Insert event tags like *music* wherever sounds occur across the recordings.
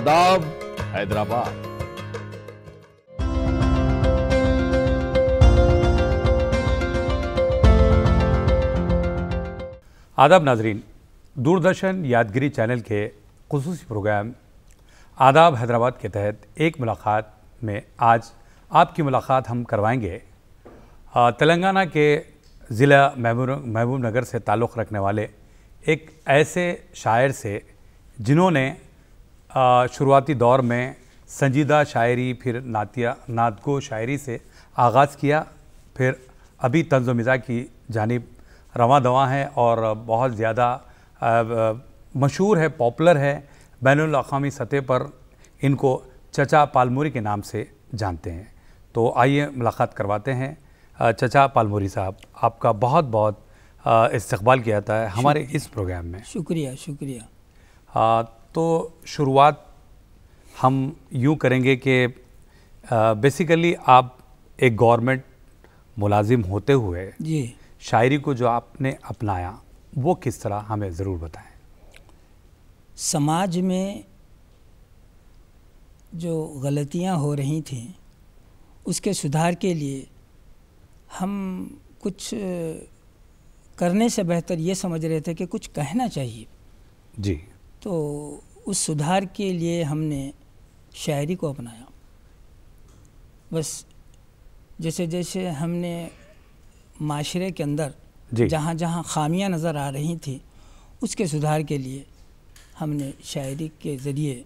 आदाब हैदराबाद आदाब नाजरीन दूरदर्शन यादगिरी चैनल के खसूस प्रोग्राम आदाब हैदराबाद के तहत एक मुलाकात में आज आपकी मुलाकात हम करवाएंगे तेलंगाना के ज़िला महबूब नगर से ताल्लुक़ रखने वाले एक ऐसे शायर से जिन्होंने शुरुआती दौर में संजीदा शायरी फिर नातिया नातगो शायरी से आगाज़ किया फिर अभी तंज मिज़ा की जानब रवा दवा है और बहुत ज़्यादा मशहूर है पॉपुलर है बैन अवी सतह पर इनको चचा पालमोरी के नाम से जानते हैं तो आइए मुलाकात करवाते हैं चचा पालमोरी साहब आपका बहुत बहुत इस्तबाल किया जाता है हमारे इस प्रोग्राम में शुक्रिया शुक्रिया तो शुरुआत हम यूँ करेंगे कि बेसिकली आप एक गवर्नमेंट मुलाजिम होते हुए जी शायरी को जो आपने अपनाया वो किस तरह हमें ज़रूर बताएं समाज में जो गलतियां हो रही थी उसके सुधार के लिए हम कुछ करने से बेहतर ये समझ रहे थे कि कुछ कहना चाहिए जी तो उस सुधार के लिए हमने शायरी को अपनाया बस जैसे जैसे हमने माशरे के अंदर जहाँ जहाँ खामियां नज़र आ रही थी उसके सुधार के लिए हमने शायरी के ज़रिए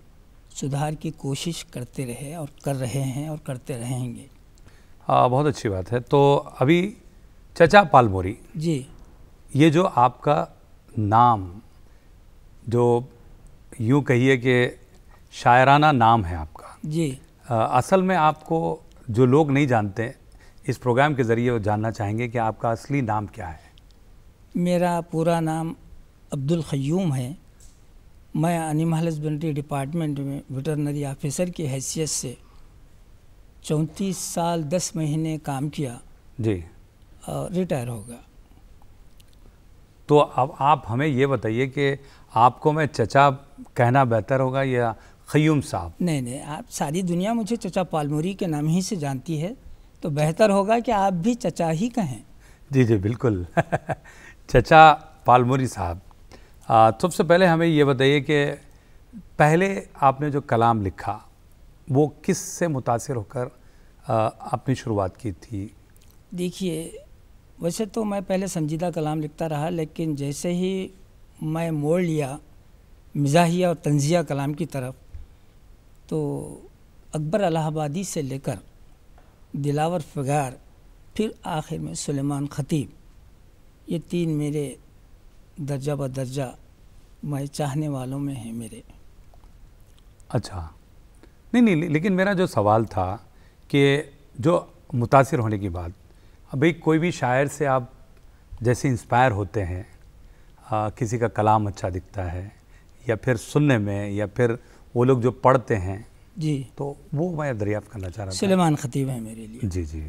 सुधार की कोशिश करते रहे और कर रहे हैं और करते रहेंगे आ, हाँ, बहुत अच्छी बात है तो अभी चचा पालमोरी जी ये जो आपका नाम जो यूँ कहिए कि शायराना नाम है आपका जी आ, असल में आपको जो लोग नहीं जानते इस प्रोग्राम के ज़रिए वो जानना चाहेंगे कि आपका असली नाम क्या है मेरा पूरा नाम अब्दुल खयूम है मैं एनिमल हजबेंड्री डिपार्टमेंट में वेटरनरी ऑफिसर की हैसियत से चौंतीस साल दस महीने काम किया जी और रिटायर हो गया तो अब आप हमें ये बताइए कि आपको मैं चचा कहना बेहतर होगा या खयूम साहब नहीं नहीं आप सारी दुनिया मुझे चचा पालमोरी के नाम ही से जानती है तो बेहतर होगा कि आप भी चचा ही कहें जी जी बिल्कुल *laughs* चचा पालमोरी साहब सबसे पहले हमें ये बताइए कि पहले आपने जो कलाम लिखा वो किस से मुतासर होकर आपने शुरुआत की थी देखिए वैसे तो मैं पहले संजीदा कलाम लिखता रहा लेकिन जैसे ही मैं मोड़ लिया मिजाहिया और तंजिया कलाम की तरफ तो अकबर अलाहाबादी से लेकर दिलावर फ़गार फिर आखिर में सुलेमान ख़तीब ये तीन मेरे दर्जा ब दर्जा मैं चाहने वालों में हैं मेरे अच्छा नहीं नहीं लेकिन मेरा जो सवाल था कि जो मुतासर होने की बात अभी कोई भी शायर से आप जैसे इंस्पायर होते हैं आ, किसी का कलाम अच्छा दिखता है या फिर सुनने में या फिर वो लोग जो पढ़ते हैं जी तो वो मैं दरियाफ़ करना चाह रहा हूँ सलेमान ख़तीब है मेरे लिए जी जी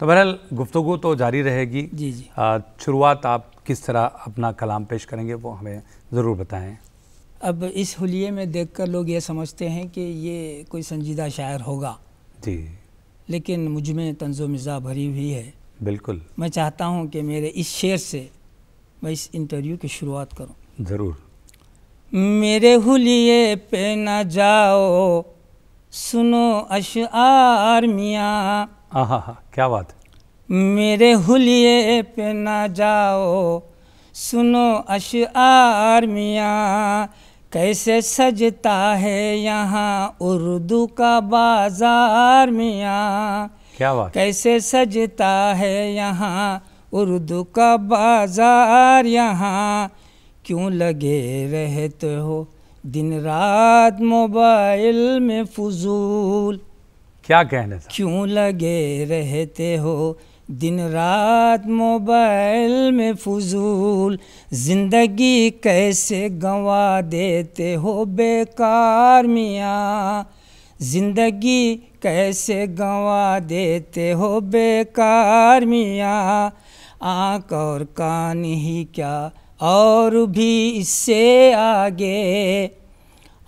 तो बहरहाल गुफ्तु तो जारी रहेगी जी जी शुरुआत आप किस तरह अपना कलाम पेश करेंगे वो हमें ज़रूर बताएं अब इस हलिए में देखकर लोग ये समझते हैं कि ये कोई संजीदा शायर होगा जी लेकिन मुझ में तंजो मिज़ा भरी हुई है बिल्कुल मैं चाहता हूँ कि मेरे इस शेर से मैं इस इंटरव्यू की शुरुआत करूँ ज़रूर मेरे हुलिये पे न जाओ सुनो अशार मियाँ आहा क्या बात मेरे हुलिये पे न जाओ सुनो अशार मियाँ कैसे सजता है यहाँ उर्दू का बाजार मियाँ क्या बात कैसे सजता है यहाँ उर्दू का बाजार यहाँ क्यों लगे रहते हो दिन रात मोबाइल में फजूल क्या कहने था? क्यों लगे रहते हो दिन रात मोबाइल में फजूल ज़िंदगी कैसे गंवा देते हो बेकार मियाँ ज़िंदगी कैसे गंवा देते हो बेकार मियाँ आँख और कान ही क्या और भी इससे आगे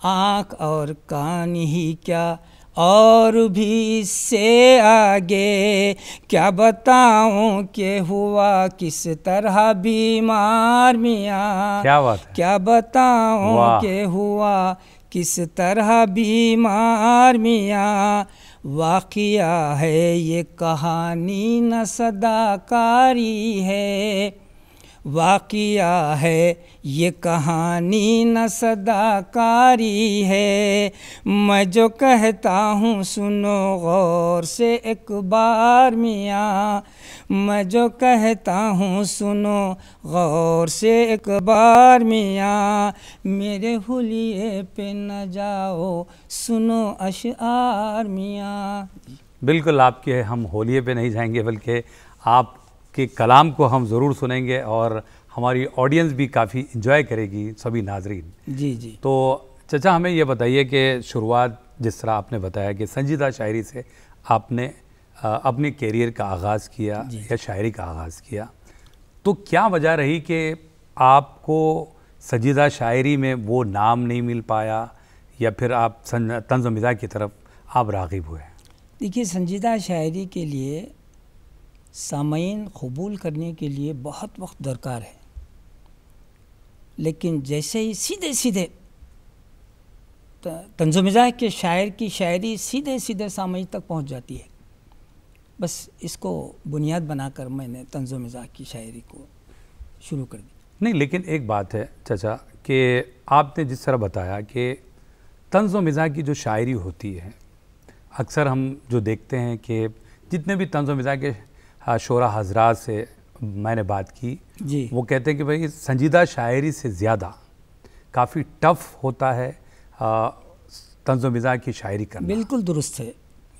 आँख और कान ही क्या और भी इससे आगे क्या बताऊं के हुआ किस तरह बीमार मियाँ क्या बात है? क्या बताऊं के हुआ किस तरह बीमार मियाँ वाक़िया है ये कहानी न सदाकारी है वाकिया है ये कहानी न सदाकारी है मैं जो कहता हूँ सुनो गौर से एक बार मियाँ मैं जो कहता हूँ सुनो गौर से एक बार मियाँ मेरे हुलिए पे न जाओ सुनो अशार मियाँ बिल्कुल आपके हम होलिए पे नहीं जाएंगे बल्कि आप के कलाम को हम ज़रूर सुनेंगे और हमारी ऑडियंस भी काफ़ी इंजॉय करेगी सभी नाजरीन जी जी तो चचा हमें यह बताइए कि शुरुआत जिस तरह आपने बताया कि संजीदा शायरी से आपने अपने कैरियर का आगाज़ किया या शायरी का आगाज़ किया तो क्या वजह रही कि आपको संजीदा शायरी में वो नाम नहीं मिल पाया या फिर आप तंज मिज़ा की तरफ आप रागिब हुए देखिए संजीदा शायरी के लिए सामयन कबूल करने के लिए बहुत वक्त दरकार है लेकिन जैसे ही सीधे सीधे मिजाज के शायर की शायरी सीधे सीधे सामयिक तक पहुंच जाती है बस इसको बुनियाद बनाकर मैंने मिजाज की शायरी को शुरू कर दी नहीं लेकिन एक बात है चाचा कि आपने जिस तरह बताया कि तंज मिजाज की जो शायरी होती है अक्सर हम जो देखते हैं कि जितने भी तंज मिज़ा के हाँ, शोरा हजरात से मैंने बात की जी वो कहते हैं कि भाई संजीदा शायरी से ज़्यादा काफ़ी टफ होता है तंज मिज़ा की शायरी करना बिल्कुल दुरुस्त है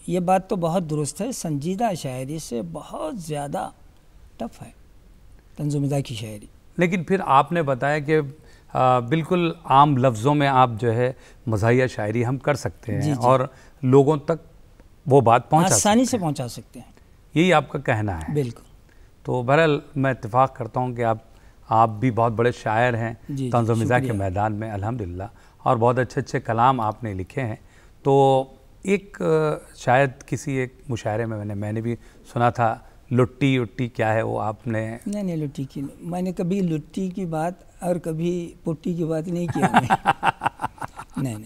ये बात तो बहुत दुरुस्त है संजीदा शायरी से बहुत ज़्यादा टफ है तंज मिज़ा की शायरी लेकिन फिर आपने बताया कि आ, बिल्कुल आम लफ्ज़ों में आप जो है मजाया शायरी हम कर सकते हैं जी, जी। और लोगों तक वो बात पहुँच आसानी से पहुँचा सकते हैं यही आपका कहना है बिल्कुल तो बहरहाल मैं इतफाक़ करता हूँ कि आप आप भी बहुत बड़े शायर हैं मिज़ा के मैदान में अलहमदिल्ला और बहुत अच्छे अच्छे कलाम आपने लिखे हैं तो एक शायद किसी एक मुशायरे में मैंने मैंने भी सुना था लुट्टी उट्टी क्या है वो आपने नहीं नहीं लुट्टी की नहीं मैंने कभी लुट्टी की बात और कभी पुट्टी की बात नहीं की *laughs* नहीं नहीं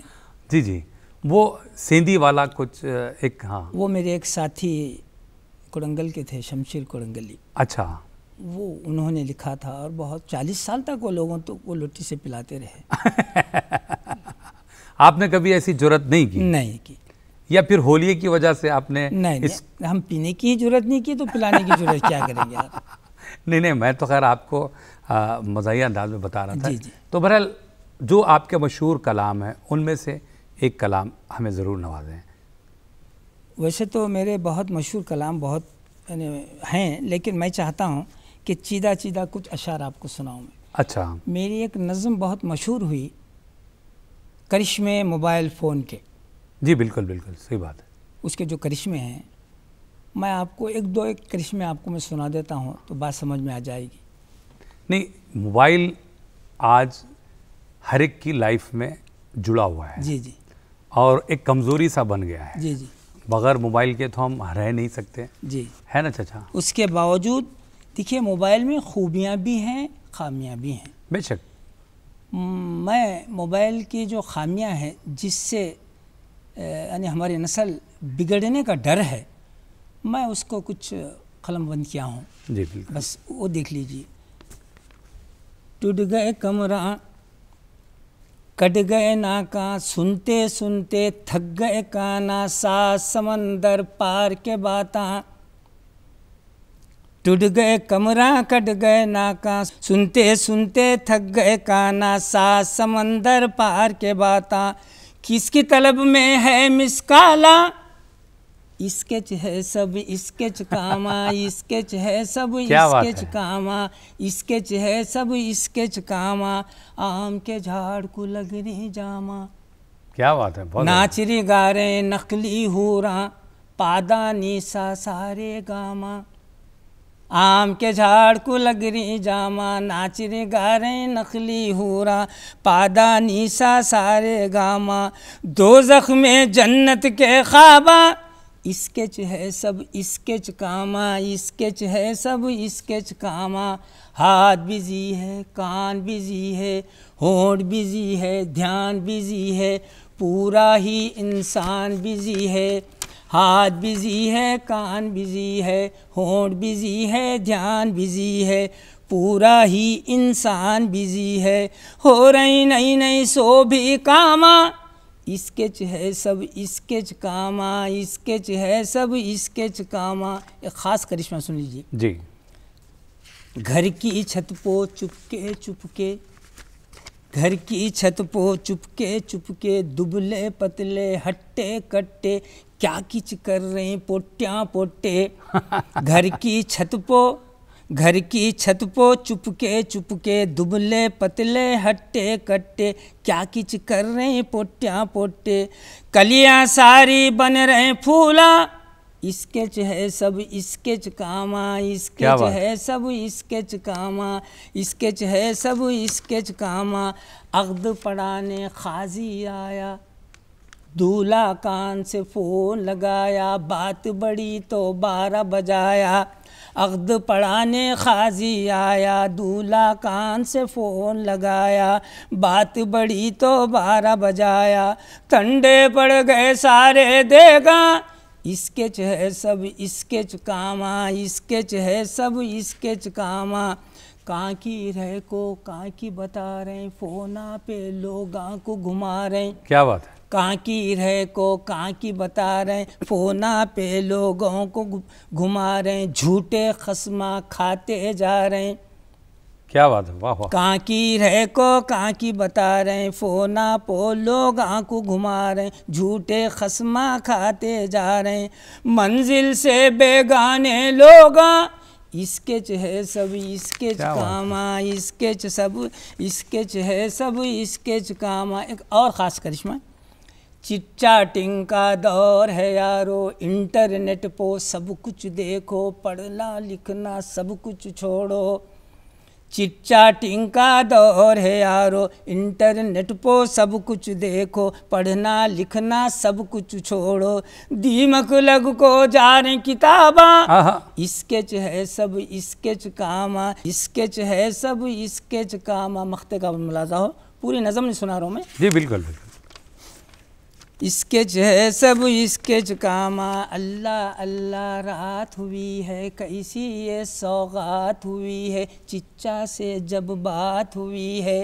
जी जी वो सेंधी वाला कुछ एक हाँ वो मेरे एक साथी कोरंगल के थे शमशीर कोरंगली अच्छा वो उन्होंने लिखा था और बहुत चालीस साल तक वो लोगों तो वो लोटी से पिलाते रहे *laughs* आपने कभी ऐसी जरूरत नहीं की नहीं की या फिर होली की वजह से आपने नहीं, इस... नहीं हम पीने की ही जरूरत नहीं की तो पिलाने की जरूरत क्या करेंगे यार *laughs* नहीं नहीं मैं तो खैर आपको मजाही अंदाज में बता रहा था जी, जी। तो बहरहाल जो आपके मशहूर कलाम हैं उनमें से एक कलाम हमें ज़रूर नवाजें वैसे तो मेरे बहुत मशहूर कलाम बहुत हैं लेकिन मैं चाहता हूँ कि चीदा चीदा कुछ अशार आपको सुनाऊँ मैं अच्छा मेरी एक नज़म बहुत मशहूर हुई करिश्मे मोबाइल फ़ोन के जी बिल्कुल बिल्कुल सही बात है उसके जो करिश्मे हैं मैं आपको एक दो एक करिश्मे आपको मैं सुना देता हूँ तो बात समझ में आ जाएगी नहीं मोबाइल आज हर एक की लाइफ में जुड़ा हुआ है जी जी और एक कमज़ोरी सा बन गया है जी जी बगैर मोबाइल के तो हम रह नहीं सकते जी है ना चाचा उसके बावजूद देखिए मोबाइल में खूबियाँ भी हैं खामियाँ भी हैं बेशक मैं मोबाइल की जो खामियाँ हैं जिससे यानी हमारी नस्ल बिगड़ने का डर है मैं उसको कुछ कलम बंद किया हूँ जी बिल्कुल बस वो देख लीजिए टूट गए कमरा कट गए नाका सुनते सुनते थक गए काना सा समंदर पार के बाता टूट गए कमरा कट गए नाका सुनते सुनते थक गए काना सा समंदर पार के बाता किसकी तलब में है मिसकाला स्केच है सब स्केच कामा स्केच है सब *laughs* स्केच कामा स्केच है सब स्केच कामा आम के झाड़ को लग रही जामा क्या बात है नाचरी गा रहे नकली हो रहा पादा निशा सारे गामा आम के झाड़ को लग रही जामा नाच रे गा रहे नकली हूरा पादा निशा सारे गामा दो जख्मे जन्नत के खाबा स्केच है सब स्केच कामा स्केच है सब स्केच कामा हाथ बिजी है कान बिजी है होंठ बिजी है ध्यान बिजी है पूरा ही इंसान बिजी है हाथ बिजी है कान बिजी है होंठ बिजी है ध्यान बिजी है पूरा ही इंसान बिजी है हो रही नई नई सो भी कामा स्केच है सब स्केच कामा स्केच है सब स्केच कामा एक ख़ास करिश्मा सुन लीजिए जी घर की छत पो चुपके चुपके घर की छत पो चुपके चुपके दुबले पतले हट्टे कट्टे क्या किच कर रहे पोट्या पोटे *laughs* घर की छत पो घर की छत पो चुपके चुपके दुबले पतले हट्टे कट्टे क्या किच कर रहे हैं पोट्या पोट्टे कलिया सारी बन रहे फूला स्केच है सब स्केच कामा स्केच है सब स्केच कामा स्केच है सब स्केच कामा अगद पड़ाने खाजी आया दूल्हा कान से फ़ोन लगाया बात बड़ी तो बारह बजाया अगद पढ़ाने खाजी आया दूल्हा कान से फ़ोन लगाया बात बड़ी तो बारह बजाया ठंडे पड़ गए सारे देगा स्केच है सब स्केच कामा स्केच है सब स्केच कामा कहाँ की रह को कहाँ की बता रहे फोना पे लोग को घुमा रहे क्या बात है काकी की रह को कहाँ की बता रहे फोना पे लोगों को घुमा रहे झूठे खसमा खाते जा रहे क्या बात है वाह वाह की को काकी की बता रहे फोना पो लोग आंखों घुमा रहे झूठे खसमा खाते जा रहे मंजिल से बेगाने लोग इसके है सब इसके कामा इसके सब इसके है सब इसके कामा एक और ख़ास करिश्मा चिट्चाटिंग का दौर है यारो इंटरनेट पो सब कुछ देखो पढ़ना लिखना सब कुछ छोड़ो चिट्चाटिंग का दौर है यारो इंटरनेट पो सब कुछ देखो पढ़ना लिखना सब कुछ छोड़ो दीमक लग को जा रहे किताबा स्केच है सब स्केच कामा स्केच है सब स्केच कामा मख्ते का मुलाजा हो पूरी नज़म नहीं सुना रहा हूँ मैं जी बिल्कुल बिल्कुल स्केच है सब स्केच कामा अल्लाह अल्लाह रात हुई है कैसी ये सौगात हुई है चिच्चा से जब बात हुई है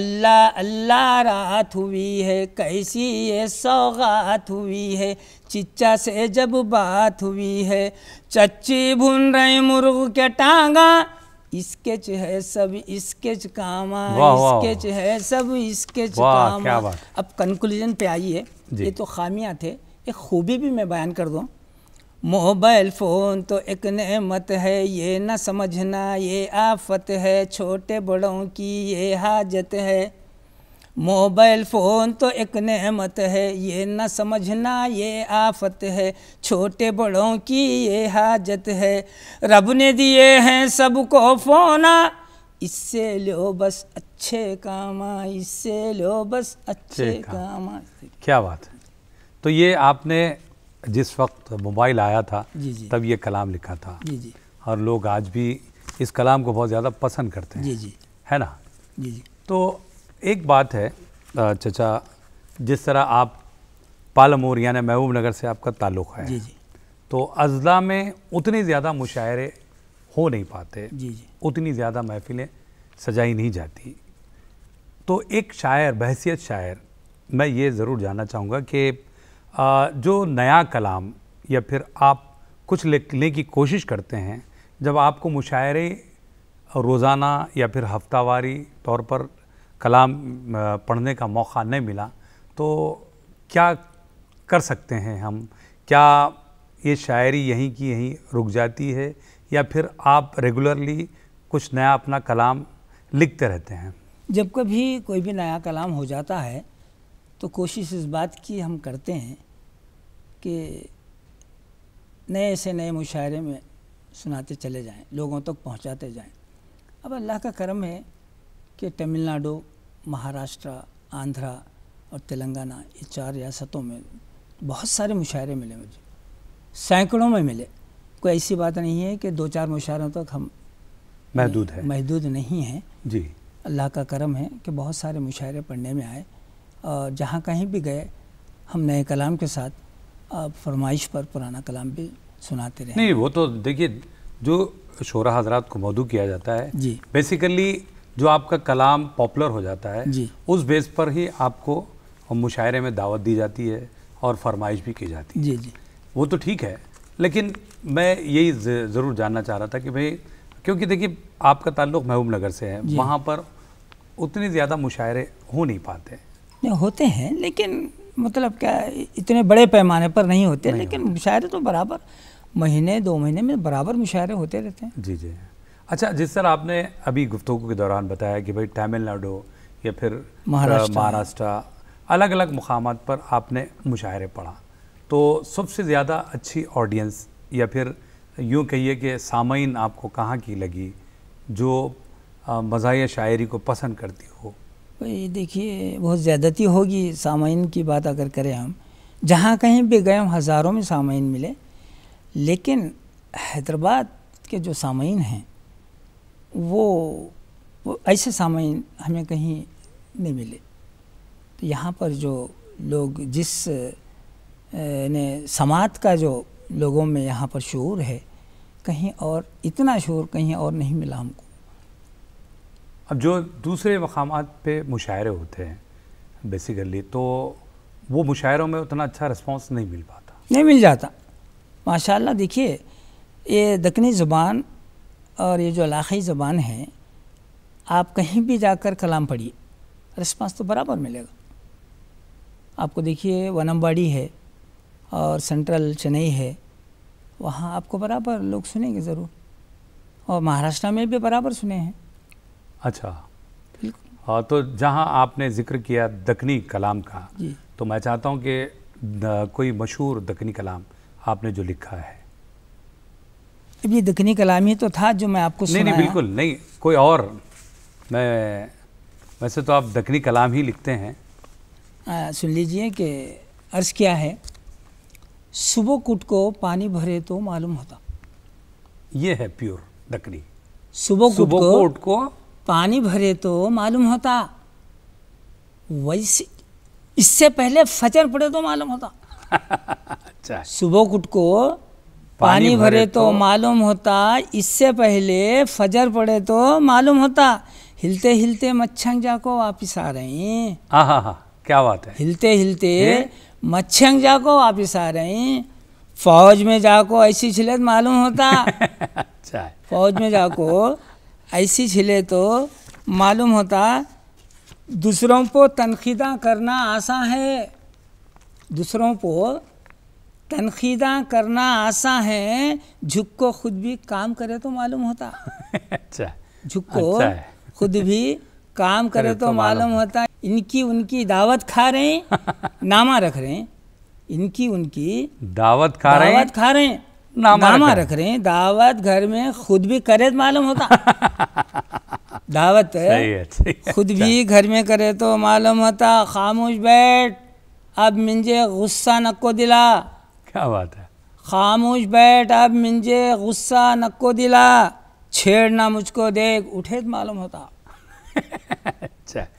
अल्लाह अल्लाह रात हुई है कैसी ये सौगात हुई है चिच्चा से जब बात हुई है चच्ची भुन रही मुर्ग के टांगा स्केच है सब स्केच कामा स्केच है सब स्केच कामा अब कंक्लूजन पे आइए ये तो खामियां थे एक खूबी भी मैं बयान कर दूँ मोबाइल फ़ोन तो एक नेमत है ये ना समझना ये आफत है छोटे बड़ों की ये हाजत है मोबाइल फ़ोन तो एक नेमत है ये ना समझना ये आफत है छोटे बड़ों की ये हाजत है रब ने दिए हैं सबको फ़ोना इससे लो बस अच्छे काम इससे लो बस अच्छे काम क्या बात है तो ये आपने जिस वक्त मोबाइल आया था जी जी तब ये कलाम लिखा था जी जी और लोग आज भी इस कलाम को बहुत ज़्यादा पसंद करते हैं जी जी है ना जी जी तो एक बात है चचा जिस तरह आप पालमोर यानी महबूब नगर से आपका ताल्लुक़ है जी जी तो अजला में उतने ज़्यादा मुशायरे हो नहीं पाते जी जी उतनी ज़्यादा महफिलें सजाई नहीं जाती तो एक शायर बहसीत शायर मैं ये ज़रूर जानना चाहूँगा कि जो नया कलाम या फिर आप कुछ लिखने की कोशिश करते हैं जब आपको मुशायरे रोज़ाना या फिर हफ्तावारी तौर पर कलाम पढ़ने का मौका नहीं मिला तो क्या कर सकते हैं हम क्या ये शायरी यहीं की यहीं रुक जाती है या फिर आप रेगुलरली कुछ नया अपना कलाम लिखते रहते हैं जब कभी कोई भी नया कलाम हो जाता है तो कोशिश इस बात की हम करते हैं कि नए से नए मुशायरे में सुनाते चले जाएं लोगों तक तो पहुंचाते जाएं अब अल्लाह का करम है कि तमिलनाडु महाराष्ट्र आंध्रा और तेलंगाना ये चार रियासतों में बहुत सारे मुशायरे मिले मुझे सैकड़ों में मिले कोई ऐसी बात नहीं है कि दो चार मुशारों तक हम महदूद हैं महदूद नहीं हैं जी अल्लाह का करम है कि बहुत सारे मुशायरे पढ़ने में आए और जहाँ कहीं भी गए हम नए कलाम के साथ फरमाइश पर पुराना कलाम भी सुनाते रहे नहीं वो तो देखिए जो शोरा हजरात को मौदू किया जाता है जी बेसिकली जो आपका कलाम पॉपुलर हो जाता है जी उस बेस पर ही आपको मुशायरे में दावत दी जाती है और फरमाइश भी की जाती है जी जी वो तो ठीक है लेकिन मैं यही ज़रूर जानना चाह रहा था कि भाई क्योंकि देखिए आपका ताल्लुक महबूब नगर से है वहाँ पर उतने ज़्यादा मुशायरे हो नहीं पाते नहीं होते हैं लेकिन मतलब क्या इतने बड़े पैमाने पर नहीं होते नहीं लेकिन मुशायरे तो बराबर महीने दो महीने में बराबर मुशायरे होते रहते हैं जी जी अच्छा जिस तरह आपने अभी गुफ्तु के दौरान बताया कि भाई तमिलनाडु या फिर महाराष्ट्र अलग अलग मुकाम पर आपने मुशायरे पढ़ा तो सबसे ज़्यादा अच्छी ऑडियंस या फिर यूँ कहिए कि सामीन आपको कहाँ की लगी जो मजा शायरी को पसंद करती हो भाई देखिए बहुत ज़्यादती तो होगी सामीन की बात अगर करें हम जहाँ कहीं भी गए हम हज़ारों में सामीन मिले लेकिन हैदराबाद के जो सामीन हैं वो, वो ऐसे सामीन हमें कहीं नहीं मिले तो यहाँ पर जो लोग जिस ने समात का जो लोगों में यहाँ पर शोर है कहीं और इतना शोर कहीं और नहीं मिला हमको अब जो दूसरे मकाम पे मुशायरे होते हैं बेसिकली तो वो मुशायरों में उतना अच्छा रिस्पॉन्स नहीं मिल पाता नहीं मिल जाता माशाल्लाह देखिए ये दखनी ज़ुबान और ये जो इलाक़ी ज़ुबान है आप कहीं भी जाकर कलाम पढ़िए रिस्पांस तो बराबर मिलेगा आपको देखिए वनमबाड़ी है और सेंट्रल चेन्नई है वहाँ आपको बराबर लोग सुनेंगे ज़रूर और महाराष्ट्र में भी बराबर सुने हैं अच्छा हाँ तो जहाँ आपने जिक्र किया दखनी कलाम का तो मैं चाहता हूँ कि कोई मशहूर दखनी कलाम आपने जो लिखा है अब ये दखनी कलाम ही तो था जो मैं आपको नहीं नहीं बिल्कुल नहीं कोई और मैं वैसे तो आप दखनी कलाम ही लिखते हैं आ, सुन लीजिए कि अर्ज़ क्या है सुबह कुट को पानी भरे तो मालूम होता ये है प्योर लकड़ी सुबह कुट को, कुट को पानी भरे तो मालूम होता वैसे इससे पहले फचर पड़े तो मालूम होता अच्छा। सुबह कुट को पानी, पानी भरे तो, तो मालूम होता इससे पहले फजर पड़े तो मालूम होता हिलते हिलते मच्छर जाको वापिस आ रहे हैं हाँ हाँ क्या बात है हिलते हिलते मच्छंग जाको वापिस आ रहे हैं फौज में जाको ऐसी छिले तो मालूम होता *laughs* अच्छा फौज में जाको ऐसी छिले तो मालूम होता दूसरों को तनखीदा करना आसान है दूसरों को तनखीदा करना आसान है झुक को खुद भी काम करे तो मालूम होता *laughs* अच्छा झुक को अच्छा खुद भी काम *laughs* करे तो, तो मालूम होता इनकी उनकी दावत खा रहे हैं *laughs* नामा रख रहे हैं इनकी उनकी दावत खा रहे दावत खा रहे हैं नामा, नामा रख रहे हैं दावत घर में खुद भी करे तो मालूम होता *laughs* दावत सही है, सही है, खुद भी घर में करे तो मालूम होता खामोश बैठ अब मिंजे गुस्सा नको दिला क्या बात है खामोश बैठ अब मिंजे गुस्सा नको दिला छेड़ना मुझको देख उठे तो मालूम होता अच्छा *laughs*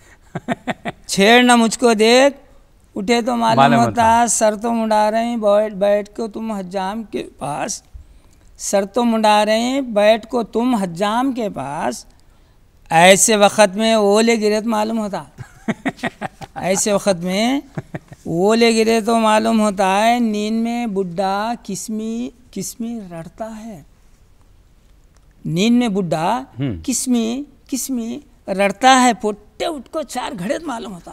छेड़ ना मुझको देख उठे तो मालूम, होता सर तो मुंडा रहे हैं बैठ बैठ को तुम हजाम के पास सर तो मुंडा रहे हैं बैठ को तुम हजाम के पास ऐसे वक्त में ओले गिरे तो मालूम होता *laughs* ऐसे वक्त में ओले गिरे तो मालूम होता है नींद में बुढ़ा किस्मी किस्मी रड़ता है नींद में बुढ़ा हम्म। किस्मी किस्मी रड़ता है पुट फुट्टे उठको चार घड़े तो मालूम होता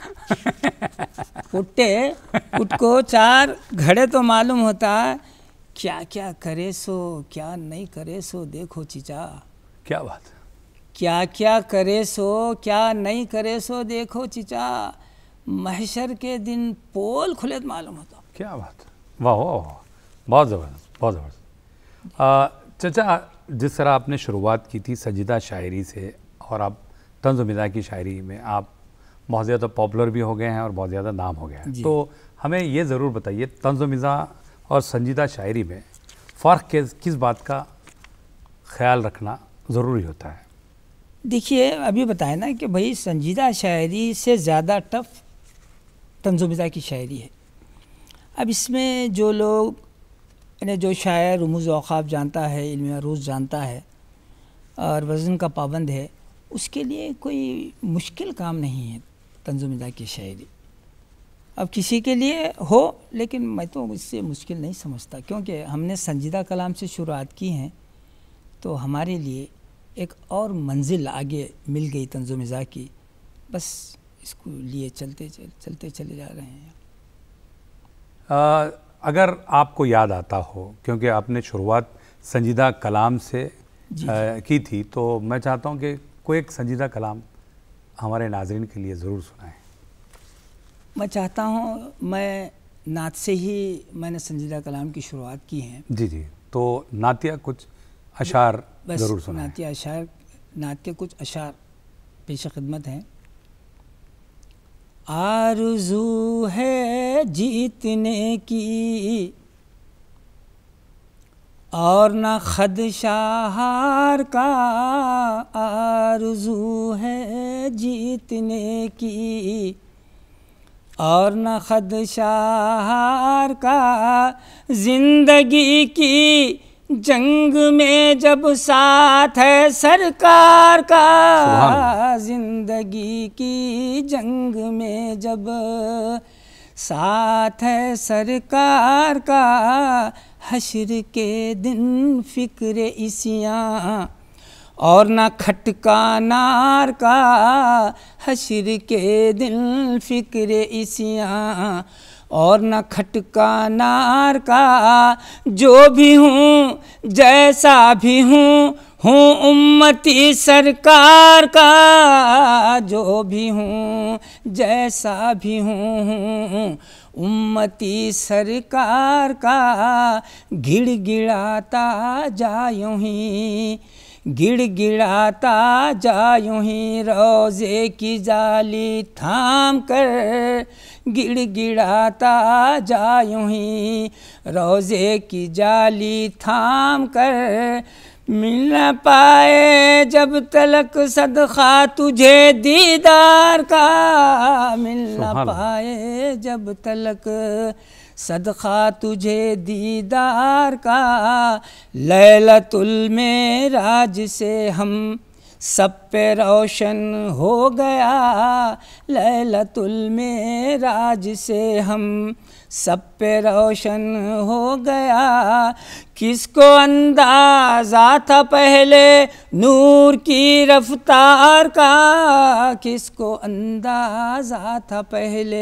फुट्टे उठको चार घड़े तो मालूम होता क्या क्या करे सो क्या नहीं करे सो देखो चीचा क्या बात क्या क्या करे सो क्या नहीं करे सो देखो चीचा महशर के दिन पोल खुले तो मालूम होता क्या बात वाह वाह वाह बहुत ज़बरदस्त बहुत ज़बरदस्त चचा जिस तरह आपने शुरुआत की थी सजिदा शायरी से और आप तंज मिदा की शायरी में आप बहुत ज़्यादा पॉपुलर भी हो गए हैं और बहुत ज़्यादा नाम हो गया है तो हमें ये ज़रूर बताइए तंज मिज़ा और संजीदा शायरी में फ़र्क के किस बात का ख्याल रखना ज़रूरी होता है देखिए अभी बताया ना कि भाई संजीदा शायरी से ज़्यादा टफ मिजा की शायरी है अब इसमें जो लोग यानी जो शायर रमूज़ अवाब जानता है इल्म अरूज जानता है और वज़न का पाबंद है उसके लिए कोई मुश्किल काम नहीं है तंजुमदा की शायरी अब किसी के लिए हो लेकिन मैं तो इससे मुश्किल नहीं समझता क्योंकि हमने संजीदा कलाम से शुरुआत की है तो हमारे लिए एक और मंजिल आगे मिल गई तंजुमिज़ा की बस इसको लिए चलते चल, चलते चले जा रहे हैं आ, अगर आपको याद आता हो क्योंकि आपने शुरुआत संजीदा कलाम से आ, की थी तो मैं चाहता हूँ कि को एक संजीदा कलाम हमारे नाजरन के लिए ज़रूर सुनाएं मैं चाहता हूँ मैं नात से ही मैंने संजीदा कलाम की शुरुआत की है जी जी तो नातिया कुछ अशार ज़रूर सुना नातिया अशार नात के कुछ अशार पेश खिदमत हैं आरजू है जीतने की और न खदशाहार का आरजू है जीतने की और न खदशाहार का ज़िंदगी की जंग में जब साथ है सरकार का ज़िंदगी की जंग में जब साथ है सरकार का हशर के दिन फिक्र इसियाँ और ना खटका नार का हशर के दिन फिक्र इसियाँ और न खटका नार का जो भी हूँ जैसा भी हूँ हूँ उम्मती सरकार का जो भी हूँ जैसा भी हूँ हूँ उम्मती सरकार का गिड़ गिड़ाता जायो ही गिड़ गिड़ाता जायो ही रोज़े की जाली थाम कर गिड़ गिड़ाता जायो ही रोज़े की जाली थाम कर मिल पाए जब तलक सदखा तुझे दीदार का मिल पाए जब तलक सदखा तुझे दीदार का लैलतुल राज से हम सब पे रोशन हो गया लैलतुल राज से हम सब पे रोशन हो गया किसको अंदाजा था पहले नूर की रफ्तार का किसको अंदाजा था पहले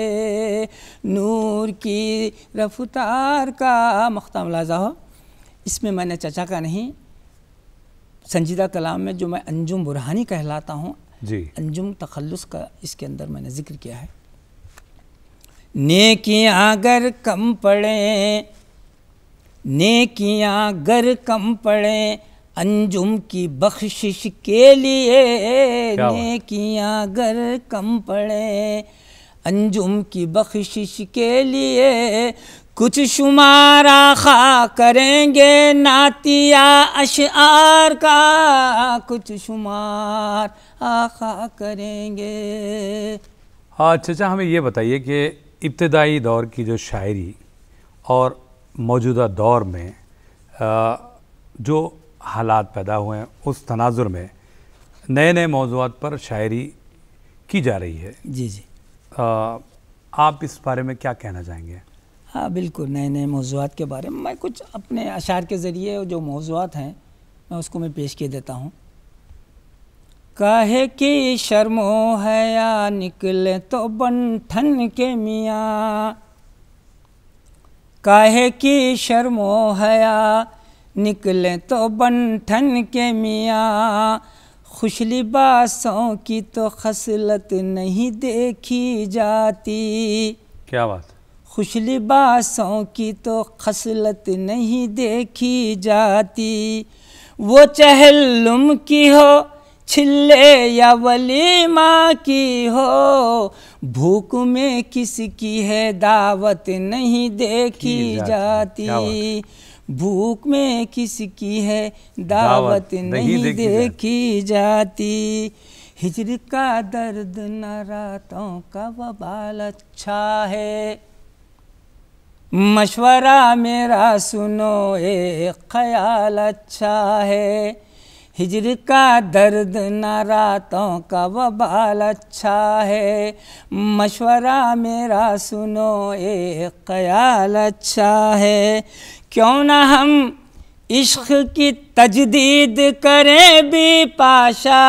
नूर की रफ्तार का मख्तम लाजा हो इसमें मैंने चचा का नहीं संजीदा कलाम में जो मैं अंजुम बुरहानी कहलाता हूँ जी अंजुम तखलस का इसके अंदर मैंने जिक्र किया है नेकियां अगर कम पड़े नेकियां अगर कम पड़े अंजुम की बख्शिश के लिए नेकियां अगर कम पड़े अंजुम की बख्शिश के लिए कुछ शुमारा खा करेंगे नातिया अशार का कुछ शुमार आखा करेंगे हाँ चचा अच्छा, अच्छा, हमें ये बताइए कि इब्तदाई दौर की जो शायरी और मौजूदा दौर में आ, जो हालात पैदा हुए हैं उस तनाजुर में नए नए मौजूद पर शायरी की जा रही है जी जी आ, आप इस बारे में क्या कहना चाहेंगे हाँ बिल्कुल नए नए मौजूद के बारे में मैं कुछ अपने अशार के ज़रिए जो मौजूद हैं मैं उसको मैं पेश किए देता हूँ काहे की शर्मो है या निकले तो बंठन के मियाँ काहे की शर्मो है या निकले तो बंठन के मियाँ खुश लिबासों की तो खसलत नहीं देखी जाती क्या बात खुश लिबासों की तो खसलत नहीं देखी जाती वो चहलुम की हो छिल्ले या वली माँ की हो भूख में किसकी है दावत नहीं देखी जाती, जाती। भूख में किसकी है दावत नहीं देखी, देखी जाती हिजर का दर्द न रातों का वबाल अच्छा है मशवरा मेरा सुनो ये ख्याल अच्छा है हिजर का दर्द न रातों का वबाल अच्छा है मशवरा मेरा सुनो ये ख्याल अच्छा है क्यों न हम इश्क की तजदीद करें भी पाशा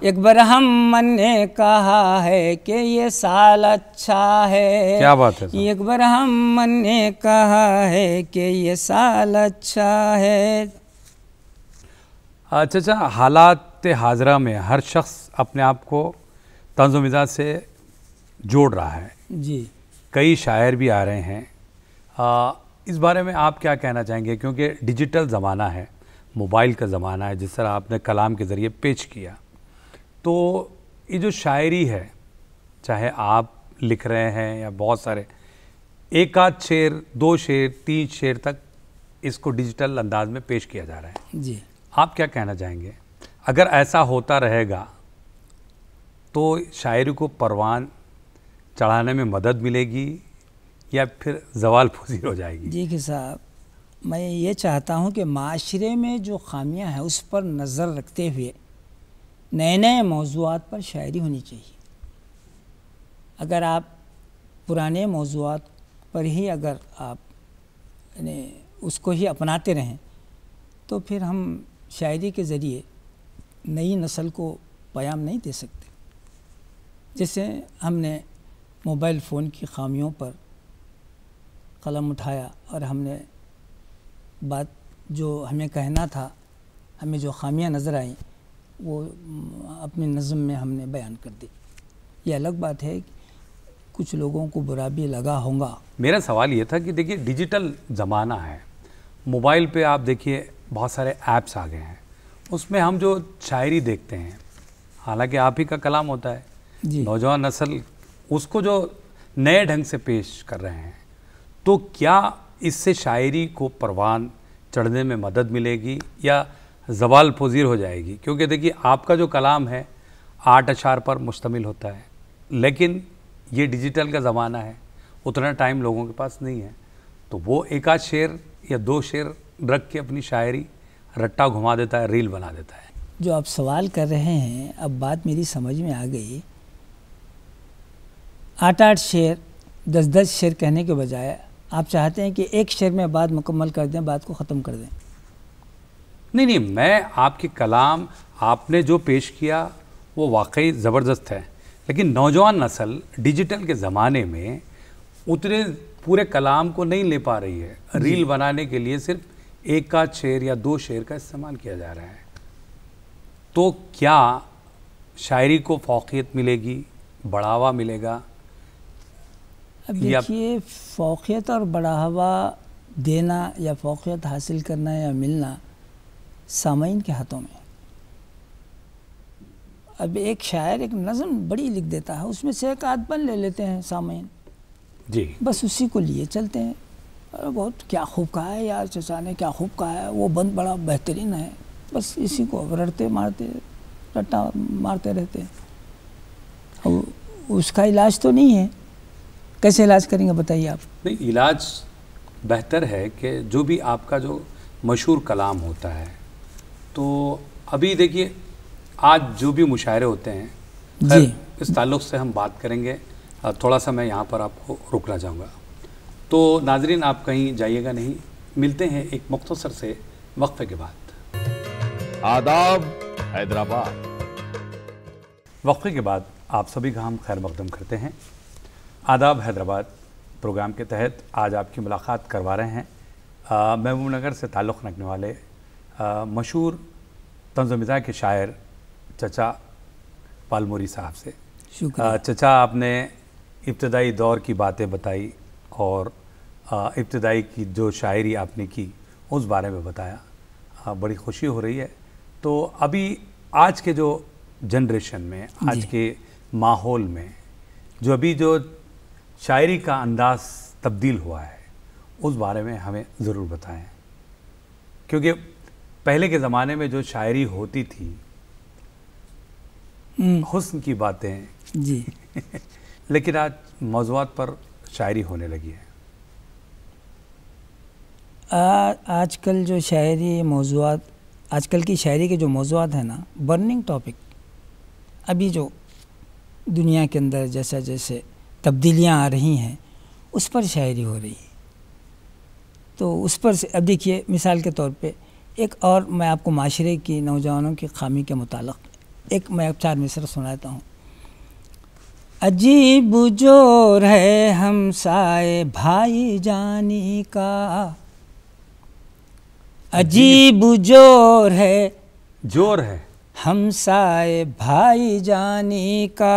*laughs* एक बार हम मन ने कहा है कि ये साल अच्छा है क्या बात है एक बार हम मन ने कहा है कि ये साल अच्छा है अच्छा अच्छा हालात हाजरा में हर शख्स अपने आप को तंज मिजाज से जोड़ रहा है जी कई शायर भी आ रहे हैं आ, इस बारे में आप क्या कहना चाहेंगे क्योंकि डिजिटल ज़माना है मोबाइल का ज़माना है जिस तरह आपने कलाम के ज़रिए पेश किया तो ये जो शायरी है चाहे आप लिख रहे हैं या बहुत सारे एक आध शेर दो शेर तीन शेर तक इसको डिजिटल अंदाज में पेश किया जा रहा है जी आप क्या कहना चाहेंगे अगर ऐसा होता रहेगा तो शायरी को परवान चढ़ाने में मदद मिलेगी या फिर जवाल फजीर हो जाएगी जी साहब मैं ये चाहता हूँ कि माशरे में जो खामियाँ हैं उस पर नज़र रखते हुए नए नए मौजूद पर शायरी होनी चाहिए अगर आप पुराने मौजूद पर ही अगर आप उसको ही अपनाते रहें तो फिर हम शायरी के ज़रिए नई नस्ल को पयाम नहीं दे सकते जैसे हमने मोबाइल फ़ोन की खामियों पर कलम उठाया और हमने बात जो हमें कहना था हमें जो खामियां नज़र आईं वो अपने नज़म में हमने बयान कर दी ये अलग बात है कुछ लोगों को बुरा भी लगा होगा मेरा सवाल ये था कि देखिए डिजिटल ज़माना है मोबाइल पे आप देखिए बहुत सारे ऐप्स आ गए हैं उसमें हम जो शायरी देखते हैं हालांकि आप ही का कलाम होता है नौजवान नस्ल उसको जो नए ढंग से पेश कर रहे हैं तो क्या इससे शायरी को परवान चढ़ने में मदद मिलेगी या जवाल पजीर हो जाएगी क्योंकि देखिए आपका जो कलाम है आठ अशार पर मुश्तमिल होता है लेकिन ये डिजिटल का ज़माना है उतना टाइम लोगों के पास नहीं है तो वो एक आध शेर या दो शेर रख के अपनी शायरी रट्टा घुमा देता है रील बना देता है जो आप सवाल कर रहे हैं अब बात मेरी समझ में आ गई आठ आठ शेर दस दस शेर कहने के बजाय आप चाहते हैं कि एक शेर में बात मुकम्मल कर दें बात को ख़त्म कर दें नहीं नहीं मैं आपके कलाम आपने जो पेश किया वो वाकई ज़बरदस्त है लेकिन नौजवान नस्ल डिजिटल के ज़माने में उतने पूरे कलाम को नहीं ले पा रही है रील बनाने के लिए सिर्फ एक का शेयर या दो शेयर का इस्तेमाल किया जा रहा है तो क्या शायरी को फोकियत मिलेगी बढ़ावा मिलेगा अब देखिए फोकियत और बढ़ावा देना या फोकियत हासिल करना या मिलना सामीन के हाथों में अब एक शायर एक नज़म बड़ी लिख देता है उसमें से एक आध बन ले लेते हैं सामयन जी बस उसी को लिए चलते हैं अरे बहुत क्या खूब कहा है यार चचा ने क्या खूब कहा है वो बंद बड़ा बेहतरीन है बस इसी को रटते मारते रट्टा मारते रहते हैं और उसका इलाज तो नहीं है कैसे इलाज करेंगे बताइए आप नहीं इलाज बेहतर है कि जो भी आपका जो मशहूर कलाम होता है तो अभी देखिए आज जो भी मुशायरे होते हैं जी इस ताल्लुक से हम बात करेंगे थोड़ा सा मैं यहाँ पर आपको रुकना चाहूँगा तो नाजरीन आप कहीं जाइएगा नहीं मिलते हैं एक मुख्तसर से वक्फे के बाद आदाब हैदराबाद वक्फे के बाद आप सभी का हम खैर मकदम करते हैं आदाब हैदराबाद प्रोग्राम के तहत आज आपकी मुलाकात करवा रहे हैं नगर से ताल्लुक़ रखने वाले मशहूर तंजमिज़ा के शायर चचा पालमोरी साहब से चचा आपने इब्तदाई दौर की बातें बताई और इब्तदाई की जो शायरी आपने की उस बारे में बताया आ, बड़ी खुशी हो रही है तो अभी आज के जो जनरेशन में आज के माहौल में जो अभी जो शायरी का अंदाज तब्दील हुआ है उस बारे में हमें ज़रूर बताएं क्योंकि पहले के ज़माने में जो शायरी होती थी हम्म। हुस्न की बातें जी *laughs* लेकिन आज मौजूद पर शायरी होने लगी है आजकल जो शायरी मौजूद आजकल की शायरी के जो मौजूद हैं ना बर्निंग टॉपिक अभी जो दुनिया के अंदर जैसा जैसे तब्दीलियाँ आ रही हैं उस पर शायरी हो रही है तो उस पर से अब देखिए मिसाल के तौर पे एक और मैं आपको माशरे की नौजवानों की खामी के मुतल एक मैं चार मिसर सुनाता हूँ अजीब जोर है हम साए भाई जानी का अजीब जोर है जोर है हम साए भाई जानी का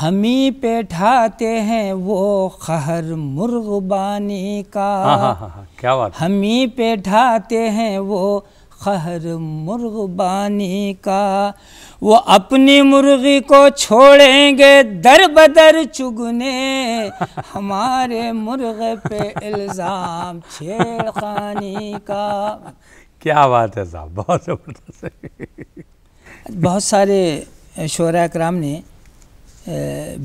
हम ही पे ठाते हैं वो खहर मुर्गबानी का हाँ हाँ हाँ, हाँ क्या बात हम ही पे ठाते हैं वो खहर मुर्गबानी का वो अपनी मुर्गी को छोड़ेंगे दर बदर चुगने हमारे मुर्गे पे इल्ज़ाम छेड़खानी का क्या बात है साहब बहुत ज़बरदस्त बहुत सारे शोरा कराम ने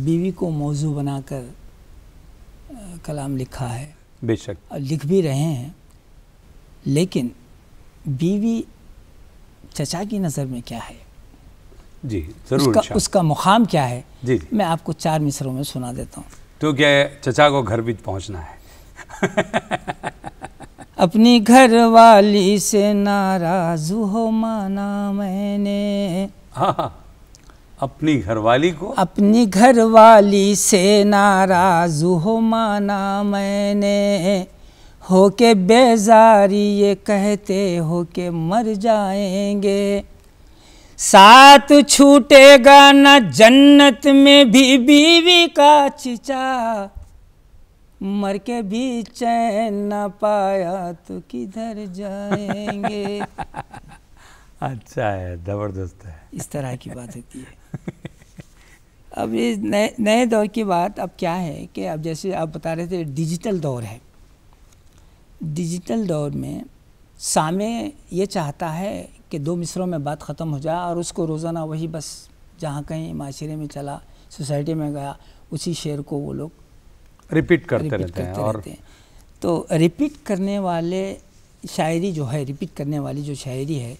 बीवी को मौजू बनाकर कलाम लिखा है बेशक लिख भी रहे हैं लेकिन बीवी चचा की नज़र में क्या है जी जरूर उसका, उसका मुकाम क्या है जी मैं आपको चार मिसरों में सुना देता हूँ तो क्या चचा को घर भी पहुँचना है *laughs* अपनी घर वाली से नाराज हो माना मैंने हाँ, हाँ। अपनी घरवाली को अपनी घरवाली से नाराज हो माना मैंने हो के बेजारी ये कहते हो के मर जाएंगे साथ छूटेगा न जन्नत में भी बीवी का चिचा मर के भी चैन न पाया तो किधर जाएंगे *laughs* अच्छा है ज़बरदस्त है इस तरह की बात होती है अब ये नए नए दौर की बात अब क्या है कि अब जैसे आप बता रहे थे डिजिटल दौर है डिजिटल दौर में सामे ये चाहता है कि दो मिसरों में बात ख़त्म हो जाए और उसको रोज़ाना वही बस जहाँ कहीं माशरे में चला सोसाइटी में गया उसी शेर को वो लोग रिपीट करते, रिपीट रहते, करते हैं और... रहते हैं तो रिपीट करने वाले शायरी जो है रिपीट करने वाली जो शायरी है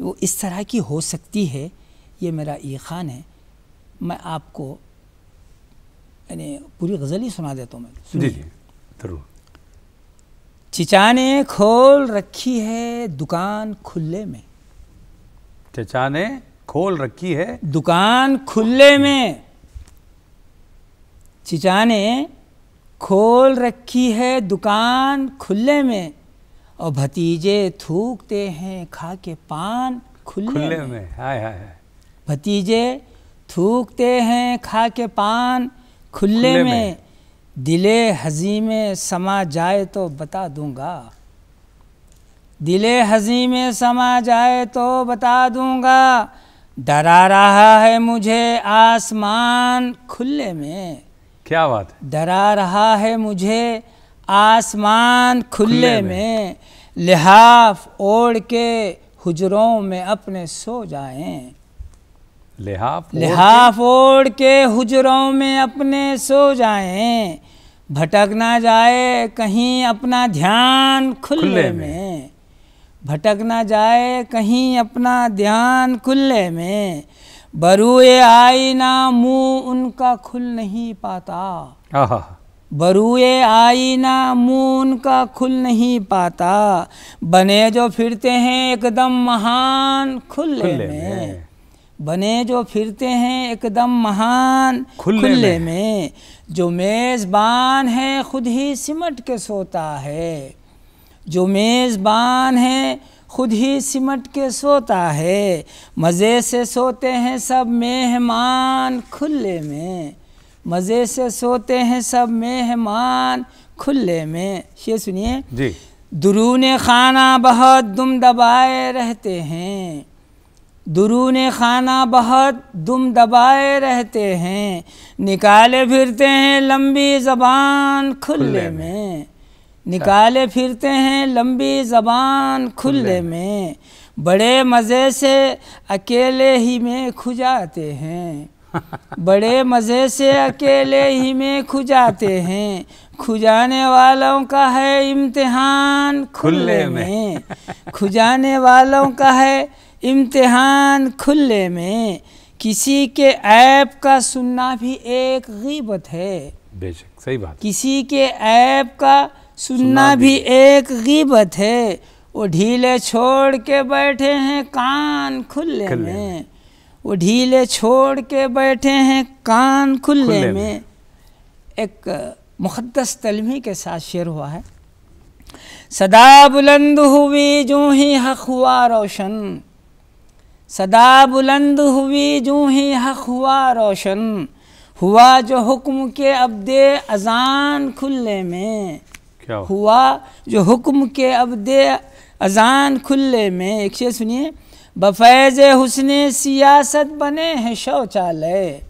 वो इस तरह की हो सकती है ये मेरा खान है मैं आपको यानी पूरी गज़ल ही सुना देता हूँ मैं चिचाने खोल रखी है दुकान खुले में चचा ने खोल रखी है दुकान खुले में चचा ने खोल रखी है दुकान खुले में और भतीजे थूकते हैं खा के पान खुले, खुले में, हाय हाय भतीजे थूकते हैं खा के पान खुले, खुले में, में दिले हजीमे समा जाए तो बता दूंगा दिले हजी में समा जाए तो बता दूंगा डरा रहा है मुझे आसमान खुले में क्या बात है डरा रहा है मुझे आसमान खुले, खुले में, में। लिहाफ ओढ़ के हुजरों में अपने सो जाएं लिहाफ लिहाफ ओढ़ के हुजरों में अपने सो जाएं भटक ना जाए कहीं अपना ध्यान खुले, खुले में, में। भटक ना जाए कहीं अपना ध्यान खुले में बरुए आई ना मुंह उनका खुल नहीं पाता बरुए आई ना मुंह उनका खुल नहीं पाता बने जो फिरते हैं एकदम महान खुले, खुले में।, में बने जो फिरते हैं एकदम महान खुले, खुले में।, में जो मेज़बान है खुद ही सिमट के सोता है जो मेज़बान है खुद ही सिमट के सोता है मज़े से सोते हैं सब मेहमान खुले में मज़े से सोते हैं सब मेहमान खुले में ये सुनिए जी दुरून खाना बहुत दुम दबाए रहते हैं दुरून खाना बहुत दुम दबाए रहते हैं निकाले फिरते हैं लंबी ज़बान खुले, खुले में, में। निकाले फिरते हैं लंबी ज़बान खुले में बड़े मज़े से अकेले ही में खुजाते हैं *laughs* बड़े मज़े से अकेले ही में खुजाते हैं खुजाने वालों का है इम्तिहान खुले में खुजाने वालों का है इम्तिहान खुले में किसी के ऐप का सुनना भी एक गीबत है बेशक सही बात किसी के ऐप का सुनना भी एक गीबत है वो ढीले छोड़ के बैठे हैं कान खुले में वो ढीले छोड़ के बैठे हैं कान खुले में एक मुक़दस तलमी के साथ शेर हुआ है सदा बुलंद हुई जूँ ही हक हुआ रोशन सदा बुलंद हुई जो ही हक हुआ रोशन हुआ जो हुक्म के अब्दे अजान खुले में क्या हुआ, हुआ जो हुक्म के अब दे अजान खुले में एक शेर सुनिए बफैज़ हुसन सियासत बने हैं शौचालय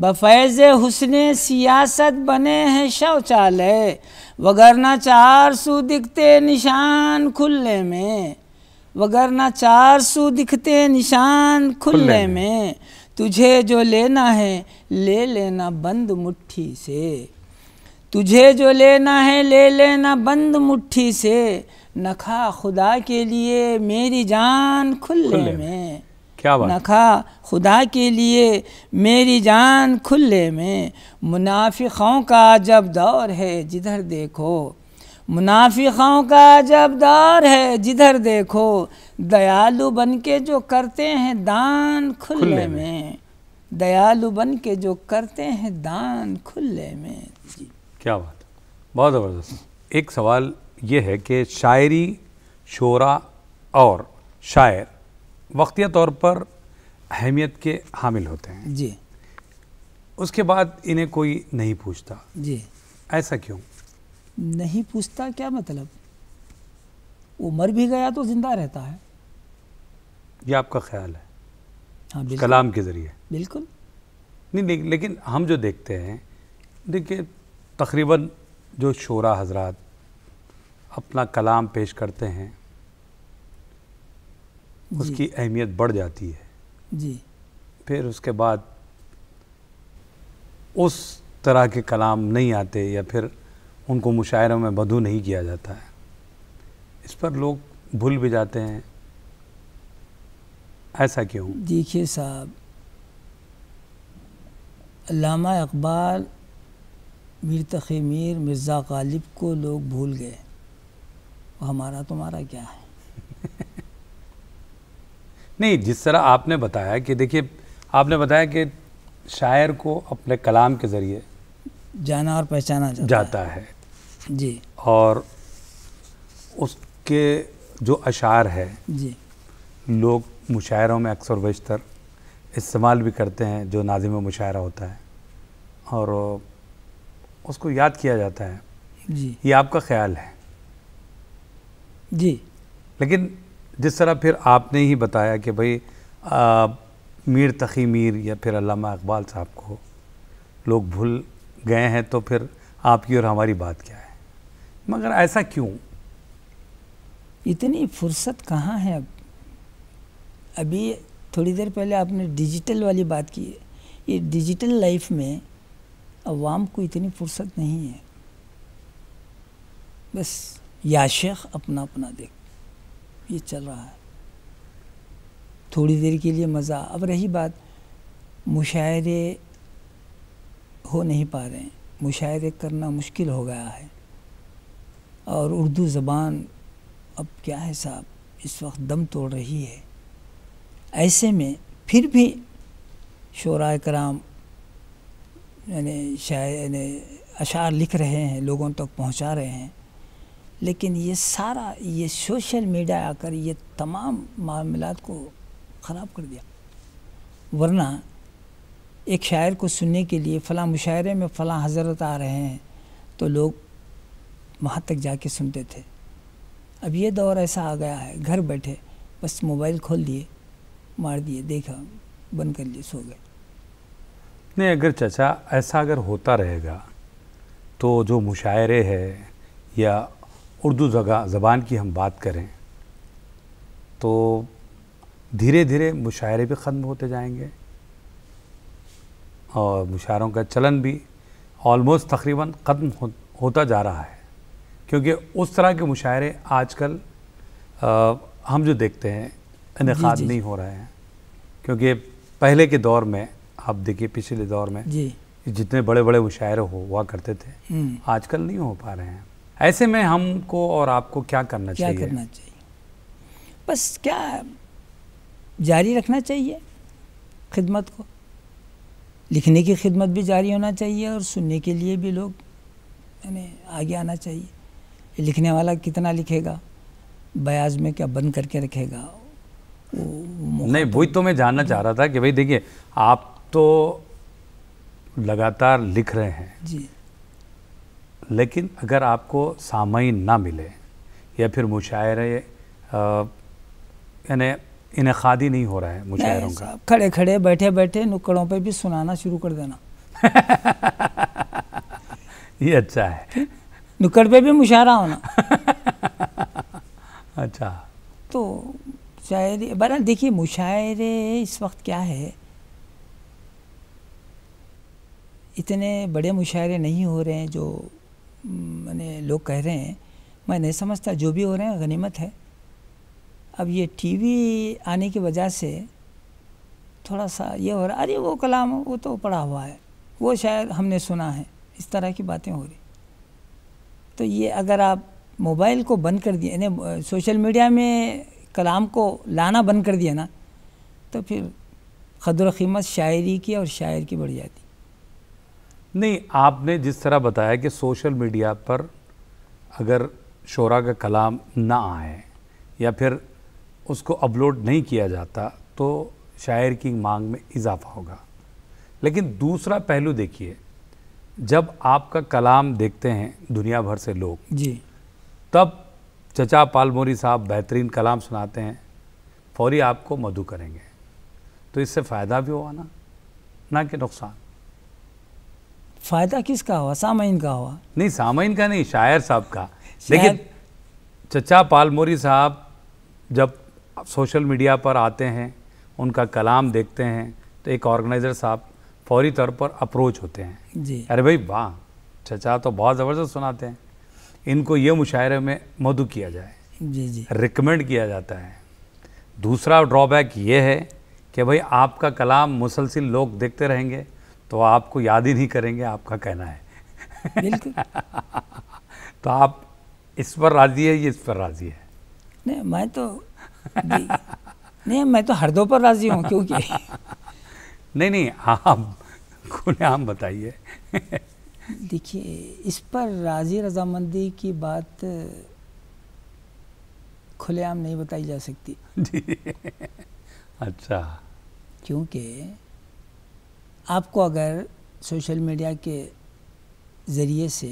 बफैज़ हुसन सियासत बने हैं शौचालय वगरना चार सू दिखते निशान खुले में वगरना चार सू दिखते निशान खुले में तुझे जो लेना है ले लेना बंद मुट्ठी से तुझे जो लेना है ले लेना बंद मुट्ठी से नखा खुदा के लिए मेरी जान खुले, खुले में क्या बात नखा खुदा के लिए मेरी जान खुले में मुनाफिकों का जब दौर है जिधर देखो मुनाफिकों का जब दौर है जिधर देखो दयालु बन के जो करते हैं दान खुले, खुले में दयालु बन के जो करते हैं दान खुले में क्या बात बहुत ज़बरदस्त एक सवाल ये है कि शायरी शोरा और शायर वक्तिया तौर पर अहमियत के हामिल होते हैं जी उसके बाद इन्हें कोई नहीं पूछता जी ऐसा क्यों नहीं पूछता क्या मतलब वो मर भी गया तो ज़िंदा रहता है ये आपका ख्याल है हाँ कलाम के ज़रिए बिल्कुल नहीं लेकिन हम जो देखते हैं देखिए तकरीबन जो शोरा हजरात अपना कलाम पेश करते हैं उसकी अहमियत बढ़ जाती है जी फिर उसके बाद उस तरह के कलाम नहीं आते या फिर उनको मुशायरों में मधु नहीं किया जाता है इस पर लोग भूल भी जाते हैं ऐसा क्यों देखिए साहब अकबाल मीर तखी मीर मिर्ज़ा गालिब को लोग भूल गए हमारा तुम्हारा क्या है *laughs* नहीं जिस तरह आपने बताया कि देखिए आपने बताया कि शायर को अपने कलाम के ज़रिए जाना और पहचाना जाता, जाता है।, है जी और उसके जो अशार है जी लोग मुशायरों में अक्सर वेशतर इस्तेमाल भी करते हैं जो नाजिम मुशायरा होता है और उसको याद किया जाता है जी ये आपका ख्याल है जी लेकिन जिस तरह फिर आपने ही बताया कि भाई मीर तखी मीर या फिर अलामा इकबाल साहब को लोग भूल गए हैं तो फिर आपकी और हमारी बात क्या है मगर ऐसा क्यों इतनी फुर्सत कहाँ है अब अभी थोड़ी देर पहले आपने डिजिटल वाली बात की है ये डिजिटल लाइफ में अवाम को इतनी फुर्सत नहीं है बस या शेख अपना अपना देख ये चल रहा है थोड़ी देर के लिए मज़ा अब रही बात मुशायरे हो नहीं पा रहे हैं मुशायरे करना मुश्किल हो गया है और उर्दू ज़बान अब क्या है साहब इस वक्त दम तोड़ रही है ऐसे में फिर भी शरा कराम यानी शायद अशार लिख रहे हैं लोगों तक तो पहुंचा रहे हैं लेकिन ये सारा ये सोशल मीडिया आकर ये तमाम मामला को ख़राब कर दिया वरना एक शायर को सुनने के लिए फ़लाँ मुशायरे में फ़लाँ हजरत आ रहे हैं तो लोग वहाँ तक जाके सुनते थे अब ये दौर ऐसा आ गया है घर बैठे बस मोबाइल खोल दिए मार दिए देखा बंद कर लिए सो गए ने अगर चचा ऐसा अगर होता रहेगा तो जो मुशायरे है या उर्दू जगह ज़बान की हम बात करें तो धीरे धीरे मुशायरे भी ख़त्म होते जाएंगे और मुशायरों का चलन भी ऑलमोस्ट तकरीबन ख़त्म हो, होता जा रहा है क्योंकि उस तरह के मुशायरे आजकल हम जो देखते हैं इनका नहीं हो रहे हैं क्योंकि पहले के दौर में आप देखिए पिछले दौर में जी जितने बड़े बड़े मुशायरे हो हुआ करते थे हम्म। आजकल नहीं हो पा रहे हैं ऐसे में हमको और आपको क्या करना क्या चाहिए करना चाहिए बस क्या जारी रखना चाहिए खिदमत को लिखने की खिदमत भी जारी होना चाहिए और सुनने के लिए भी लोग यानी आगे आना चाहिए लिखने वाला कितना लिखेगा बयाज में क्या बंद करके रखेगा नहीं वही तो मैं जानना चाह रहा था कि भाई देखिए आप तो लगातार लिख रहे हैं जी लेकिन अगर आपको सामयी ना मिले या फिर मुशायरे यानी इनखाद ही नहीं हो रहा है मुशायरों का खड़े खड़े बैठे बैठे नुक्कड़ों पे भी सुनाना शुरू कर देना *laughs* ये अच्छा है नुक्कड़ पे भी मुशायरा होना अच्छा तो शायरी बरा देखिए मुशायरे इस वक्त क्या है इतने बड़े मुशायरे नहीं हो रहे हैं जो मैंने लोग कह रहे हैं मैं नहीं समझता जो भी हो रहे हैं गनीमत है अब ये टीवी आने की वजह से थोड़ा सा ये हो रहा अरे वो कलाम वो तो पढ़ा हुआ है वो शायद हमने सुना है इस तरह की बातें हो रही तो ये अगर आप मोबाइल को बंद कर दिए यानी सोशल मीडिया में कलाम को लाना बंद कर दिया ना तो फिर कदर कीमत शायरी की और शायर की बढ़ जाती नहीं आपने जिस तरह बताया कि सोशल मीडिया पर अगर शोरा का कलाम ना आए या फिर उसको अपलोड नहीं किया जाता तो शायर की मांग में इजाफा होगा लेकिन दूसरा पहलू देखिए जब आपका कलाम देखते हैं दुनिया भर से लोग जी तब चचा पालमोरी साहब बेहतरीन कलाम सुनाते हैं फौरी आपको मधु करेंगे तो इससे फ़ायदा भी हुआ ना ना कि नुकसान फ़ायदा किसका हुआ सामाइन का हुआ नहीं सामाइन का नहीं शायर साहब का लेकिन चचा पालमोरी साहब जब सोशल मीडिया पर आते हैं उनका कलाम देखते हैं तो एक ऑर्गेनाइज़र साहब फौरी तौर पर अप्रोच होते हैं जी अरे भाई वाह चचा तो बहुत ज़बरदस्त सुनाते हैं इनको ये मुशायरे में मधु किया जाए जी जी रिकमेंड किया जाता है दूसरा ड्रॉबैक ये है कि भाई आपका कलाम मुसलसिल लोग देखते रहेंगे तो आपको याद ही नहीं करेंगे आपका कहना है *laughs* तो आप इस पर राजी है ये इस पर राजी है नहीं मैं तो नहीं मैं तो हर दो पर राजी हूँ क्योंकि *laughs* नहीं नहीं आप खुले आम बताइए *laughs* देखिए इस पर राजी रजामंदी की बात खुलेआम नहीं बताई जा सकती जी अच्छा क्योंकि आपको अगर सोशल मीडिया के ज़रिए से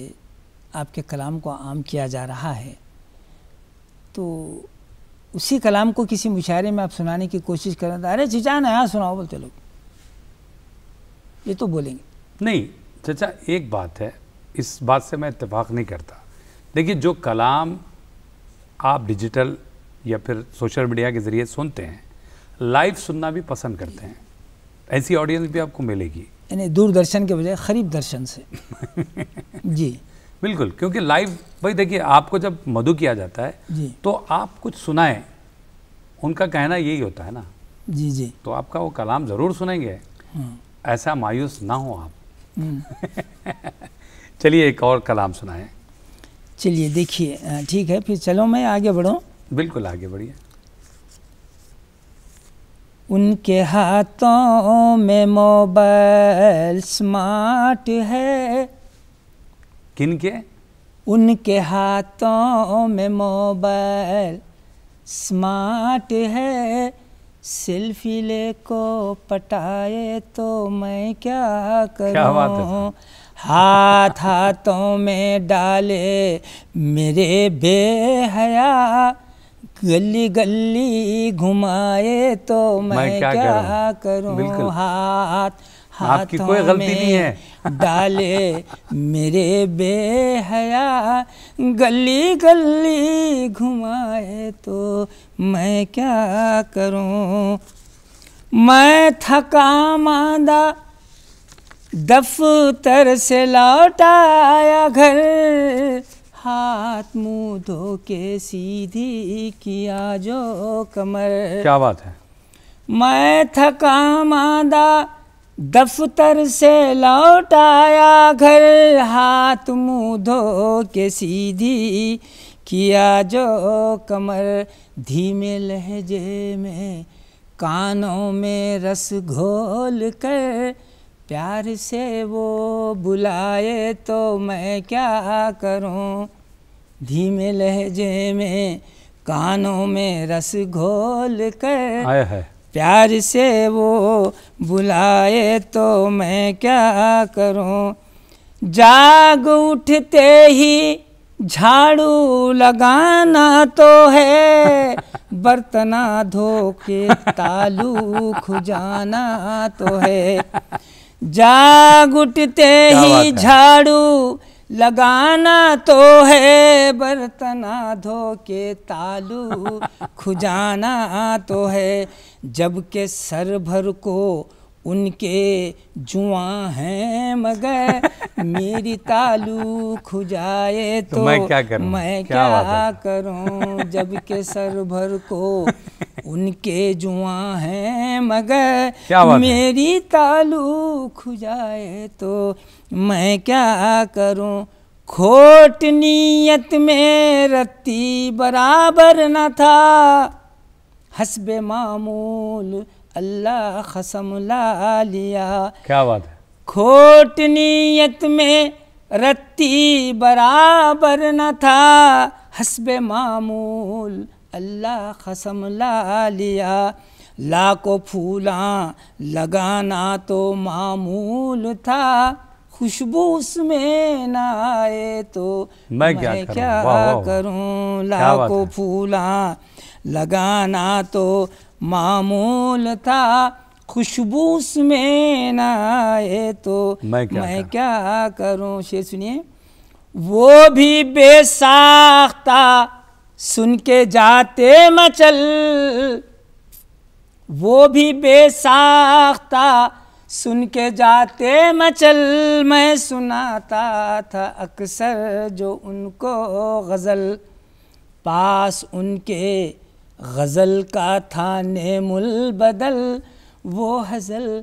आपके कलाम को आम किया जा रहा है तो उसी कलाम को किसी मुशायरे में आप सुनाने की कोशिश करें तो अरे चचा नया सुनाओ बोलते लोग ये तो बोलेंगे नहीं चचा एक बात है इस बात से मैं इतफाक़ नहीं करता देखिए जो कलाम आप डिजिटल या फिर सोशल मीडिया के ज़रिए सुनते हैं लाइव सुनना भी पसंद करते हैं ऐसी ऑडियंस भी आपको मिलेगी यानी दूरदर्शन के बजाय खरीब दर्शन से *laughs* जी बिल्कुल क्योंकि लाइव भाई देखिए आपको जब मधु किया जाता है जी तो आप कुछ सुनाएं उनका कहना यही होता है ना जी जी तो आपका वो कलाम ज़रूर सुनेंगे हाँ। ऐसा मायूस ना हो आप हम्म। *laughs* चलिए एक और कलाम सुनाएं चलिए देखिए ठीक है फिर चलो मैं आगे बढ़ूँ बिल्कुल आगे बढ़िए उनके हाथों में मोबाइल स्मार्ट है किन के उनके हाथों में मोबाइल स्मार्ट है सेल्फी ले को पटाए तो मैं क्या करूं हाथ हाथों में डाले मेरे बेहया गली गली घुमाए तो मैं, मैं क्या, क्या करूं हाथ आपकी कोई गलती नहीं है डाले मेरे बेहया गली गली घुमाए तो मैं क्या करूं मैं थका मादा दफ्तर से लौट आया घर हाथ मुंह धो के सीधी किया जो कमर क्या बात है मैं थका मादा दफ्तर से लौट आया घर हाथ मुंह धो के सीधी किया जो कमर धीमे लहजे में कानों में रस घोल कर प्यार से वो बुलाए तो मैं क्या करूं धीमे लहजे में कानों में रस घोल कर प्यार से वो बुलाए तो मैं क्या करूं जाग उठते ही झाड़ू लगाना तो है बर्तना धो के तालू खुजाना तो है जाग उठते ही झाड़ू लगाना तो है बर्तना धो के तालू खुजाना तो है जब के सर भर को उनके जुआ हैं मगर *laughs* मेरी तालू खुजाए तो, तो मैं क्या करूं? मैं क्या, क्या करूं जब के सर भर को उनके जुआ हैं मगर मेरी तालू खुजाए तो मैं क्या करूं खोट नीयत में रत्ती बराबर न था हसबे मामूल अल्लाह खसम ला लिया क्या बात है खोट नीयत में रत्ती बराबर न था हसब मामूल अल्लाह खसम ला लिया लाखों फूला लगाना तो मामूल था खुशबू उसमें ना आए तो मैं क्या, मैं क्या करूं, करूं ला को फूला लगाना तो मामूल था खुशबू में ना आए तो मैं क्या, मैं क्या करूं शेर सुनिए वो भी बेसाख्ता सुन के जाते मचल वो भी बेसाख्ता सुन के जाते मचल मैं सुनाता था अक्सर जो उनको गज़ल पास उनके गज़ल का था नेमुल बदल वो हज़ल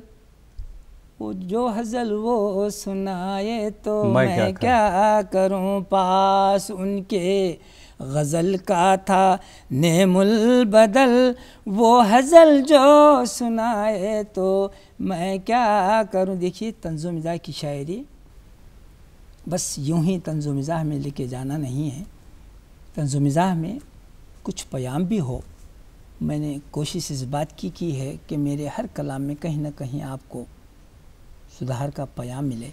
वो जो हज़ल वो सुनाए तो मैं, मैं क्या, क्या करूं पास उनके गज़ल का था नेमुल बदल वो हज़ल जो सुनाए तो मैं क्या करूं देखिए तंजो मिजा की शायरी बस यूं ही तंजो मिज़ाह में लेके जाना नहीं है तंजो मिज़ाह में कुछ प्याम भी हो मैंने कोशिश इस बात की की है कि मेरे हर कलाम में कहीं ना कहीं आपको सुधार का प्याम मिले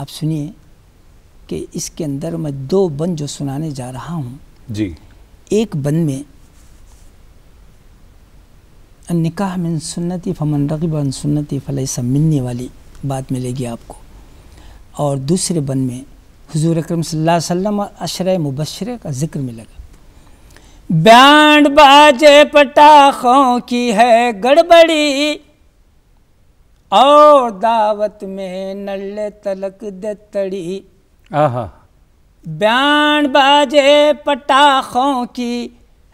आप सुनिए कि इसके अंदर मैं दो बन जो सुनाने जा रहा हूँ जी एक बन में निकाह मिन सुन्नति फमन रगब सुन्नति सुन्नति सब मिलने वाली बात मिलेगी आपको और दूसरे बन में हजूर अक्रम सल्लम और अशर मुबशर का जिक्र मिलेगा बैंड बाजे पटाखों की है गड़बड़ी और दावत में नल्ले तलक दे तड़ी बैंड बाजे पटाखों की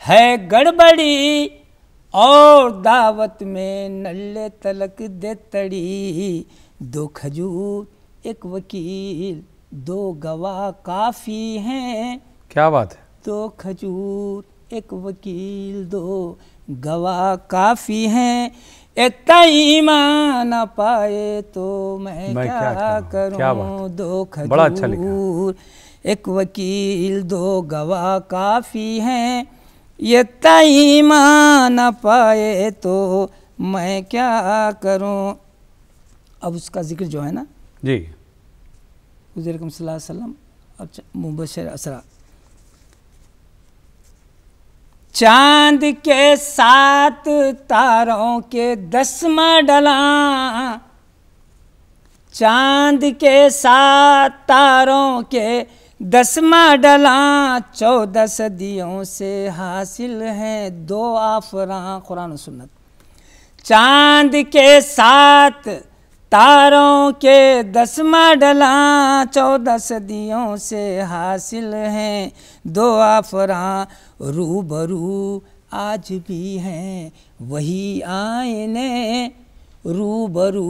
है गड़बड़ी और दावत में नल्ले तलक दे तड़ी दो खजूर एक वकील दो गवाह काफ़ी हैं क्या बात है दो खजूर एक वकील दो गवाह काफ़ी हैं एक ईमान ना पाए तो मैं, मैं क्या, क्या करूं, दो अच्छा खजूर अच्छा एक वकील दो गवाह काफ़ी हैं ये ईमान ना पाए तो मैं क्या करूं अब उसका जिक्र जो है ना जी हजरकम सल्लम और मुबशर असरा चांद के सात तारों के दसमा डला चांद के सात तारों के दसमा डला चौदह सदियों से हासिल है दो आफरा कुरान सुन्नत चांद के सात तारों के दस मडला चौदह सदियों से हासिल हैं दो आफरा रूबरू आज भी हैं वही आईने रूबरू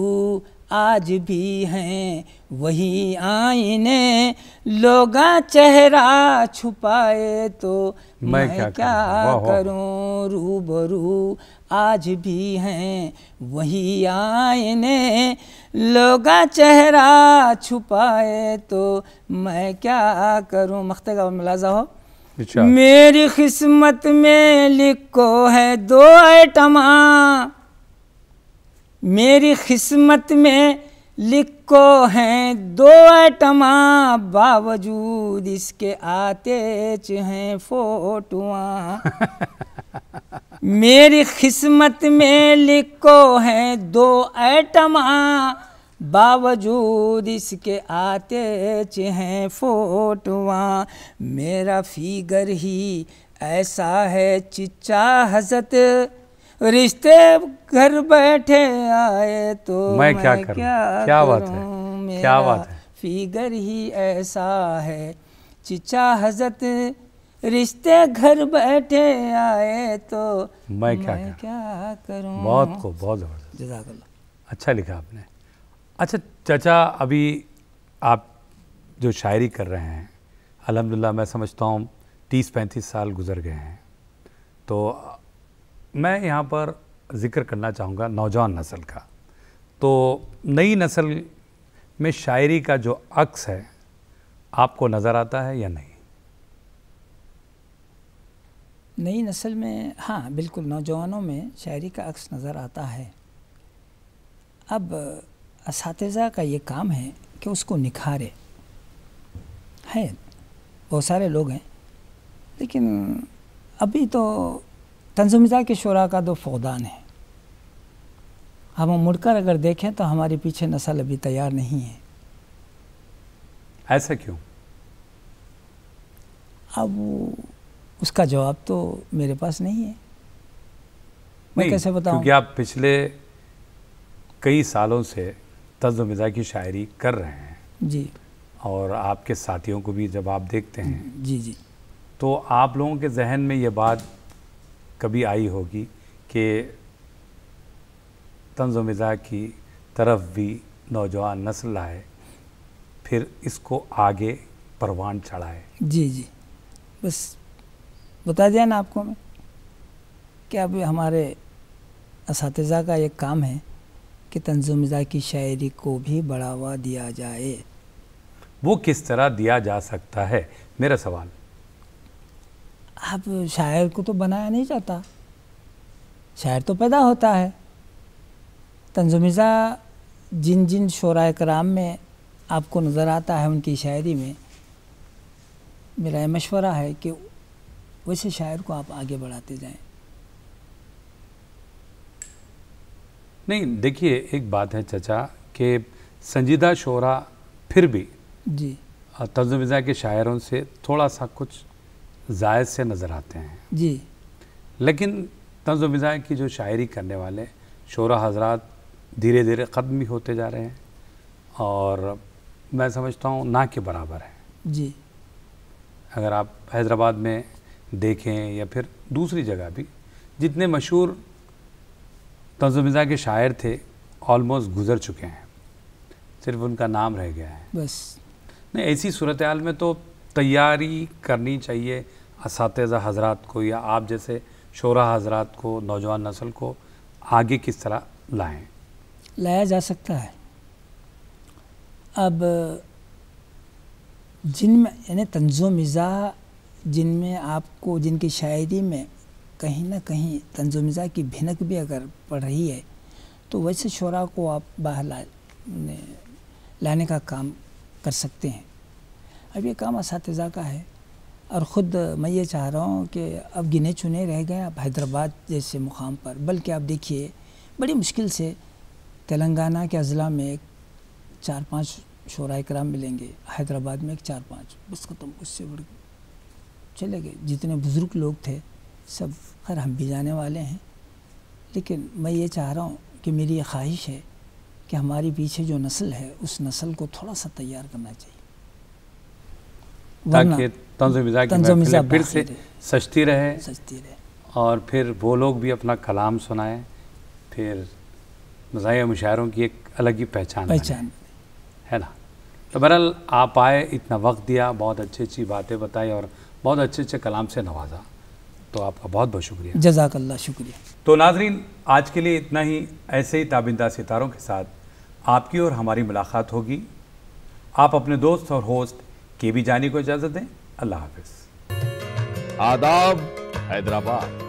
आज भी हैं वही आईने लोगा चेहरा छुपाए तो मैं, मैं क्या, क्या करूं रूबरू आज भी हैं वही आईने लोग चेहरा छुपाए तो मैं क्या करूं मख्ते का मुलाजा हो अच्छा। मेरी किस्मत में लिखो है दो आइटमा मेरी किस्मत में लिखो हैं दो ऐटमा बावजूद इसके आते हैं फोटुआ *laughs* मेरी किस्मत में लिखो हैं दो ऐटमा बावजूद इसके आते हैं फोटुआ मेरा फिगर ही ऐसा है चिच्चा हजरत रिश्ते घर बैठे आए तो मैं क्या मैं करूं? क्या, क्या बात है क्या बात है फिगर ही ऐसा है चिचा हजरत रिश्ते घर बैठे आए तो मैं क्या मैं क्या करूं बहुत को बहुत ज़बरदस्त अच्छा लिखा आपने अच्छा चाचा अभी आप जो शायरी कर रहे हैं अल्हम्दुलिल्लाह मैं समझता हूँ तीस पैंतीस साल गुजर गए हैं तो मैं यहाँ पर ज़िक्र करना चाहूँगा नौजवान नस्ल का तो नई नस्ल में शायरी का जो अक्स है आपको नज़र आता है या नहीं नई नस्ल में हाँ बिल्कुल नौजवानों में शायरी का अक्स नज़र आता है अब इस का ये काम है कि उसको निखारे है बहुत सारे लोग हैं लेकिन अभी तो तंजमिज़ा के शुरा का दो फौदान है हम मुड़कर अगर देखें तो हमारे पीछे नस्ल अभी तैयार नहीं है ऐसा क्यों अब उसका जवाब तो मेरे पास नहीं है मैं नहीं, कैसे बताऊं क्योंकि आप पिछले कई सालों से मिजा की शायरी कर रहे हैं जी और आपके साथियों को भी जब आप देखते हैं जी जी तो आप लोगों के जहन में ये बात कभी आई होगी कि मिज़ा की तरफ भी नौजवान नस्ल आए फिर इसको आगे परवान चढ़ाए जी जी बस बता दिया ना आपको मैं कि अब हमारे इस का एक काम है कि मिज़ा की शायरी को भी बढ़ावा दिया जाए वो किस तरह दिया जा सकता है मेरा सवाल अब शायर को तो बनाया नहीं जाता शायर तो पैदा होता है तंजुमिज़ा जिन जिन शरा कराम में आपको नज़र आता है उनकी शायरी में मेरा मशवरा है कि वैसे शायर को आप आगे बढ़ाते जाएं नहीं देखिए एक बात है चचा कि संजीदा शोरा फिर भी जी तंजुमिज़ा के शायरों से थोड़ा सा कुछ जायद से नज़र आते हैं जी लेकिन तंज मिजाज की जो शायरी करने वाले शोरा हजरात धीरे धीरे ख़त्म भी होते जा रहे हैं और मैं समझता हूँ ना के बराबर है जी अगर आप हैदराबाद में देखें या फिर दूसरी जगह भी जितने मशहूर तंज मिजा के शायर थे ऑलमोस्ट गुज़र चुके हैं सिर्फ उनका नाम रह गया है बस नहीं ऐसी सूरत हाल में तो तैयारी करनी चाहिए इस हजरात को या आप जैसे शोरा हजरात को नौजवान नस्ल को आगे किस तरह लाएं लाया जा सकता है अब जिन में यानी तंजो मिज़ा में आपको जिनकी शायरी में कहीं ना कहीं तंजो मिज़ा की भिनक भी अगर पड़ रही है तो वैसे शोरा को आप बाहर ला लाने का काम कर सकते हैं अब ये काम इस का है और ख़ुद मैं ये चाह रहा हूँ कि अब गिने चुने रह गए अब हैदराबाद जैसे मुकाम पर बल्कि आप देखिए बड़ी मुश्किल से तेलंगाना के अजला में एक चार पाँच शरा कराम मिलेंगे हैदराबाद में एक चार पाँच बस ख़त्म तो उससे बढ़ चले गए जितने बुज़ुर्ग लोग थे सब खैर हम भी जाने वाले हैं लेकिन मैं ये चाह रहा हूँ कि मेरी ये ख्वाहिश है कि हमारे पीछे जो नस्ल है उस नस्ल को थोड़ा सा तैयार करना चाहिए ताकि तंजमिजा की फिर से सस्ती रहे सस्ती रहे और फिर वो लोग भी अपना कलाम सुनाए फिर मज़ा मुशायरों की एक अलग ही पहचान पहचान है ना तो बहरहाल आप आए इतना वक्त दिया बहुत अच्छी अच्छी बातें बताई और बहुत अच्छे अच्छे कलाम से नवाजा तो आपका बहुत बहुत शुक्रिया जजाकल्ला शुक्रिया तो नाजरीन आज के लिए इतना ही ऐसे ही ताबिंदा सितारों के साथ आपकी और हमारी मुलाकात होगी आप अपने दोस्त और होस्ट के भी जानी को इजाजत दें अल्लाह हाफिज आदाब हैदराबाद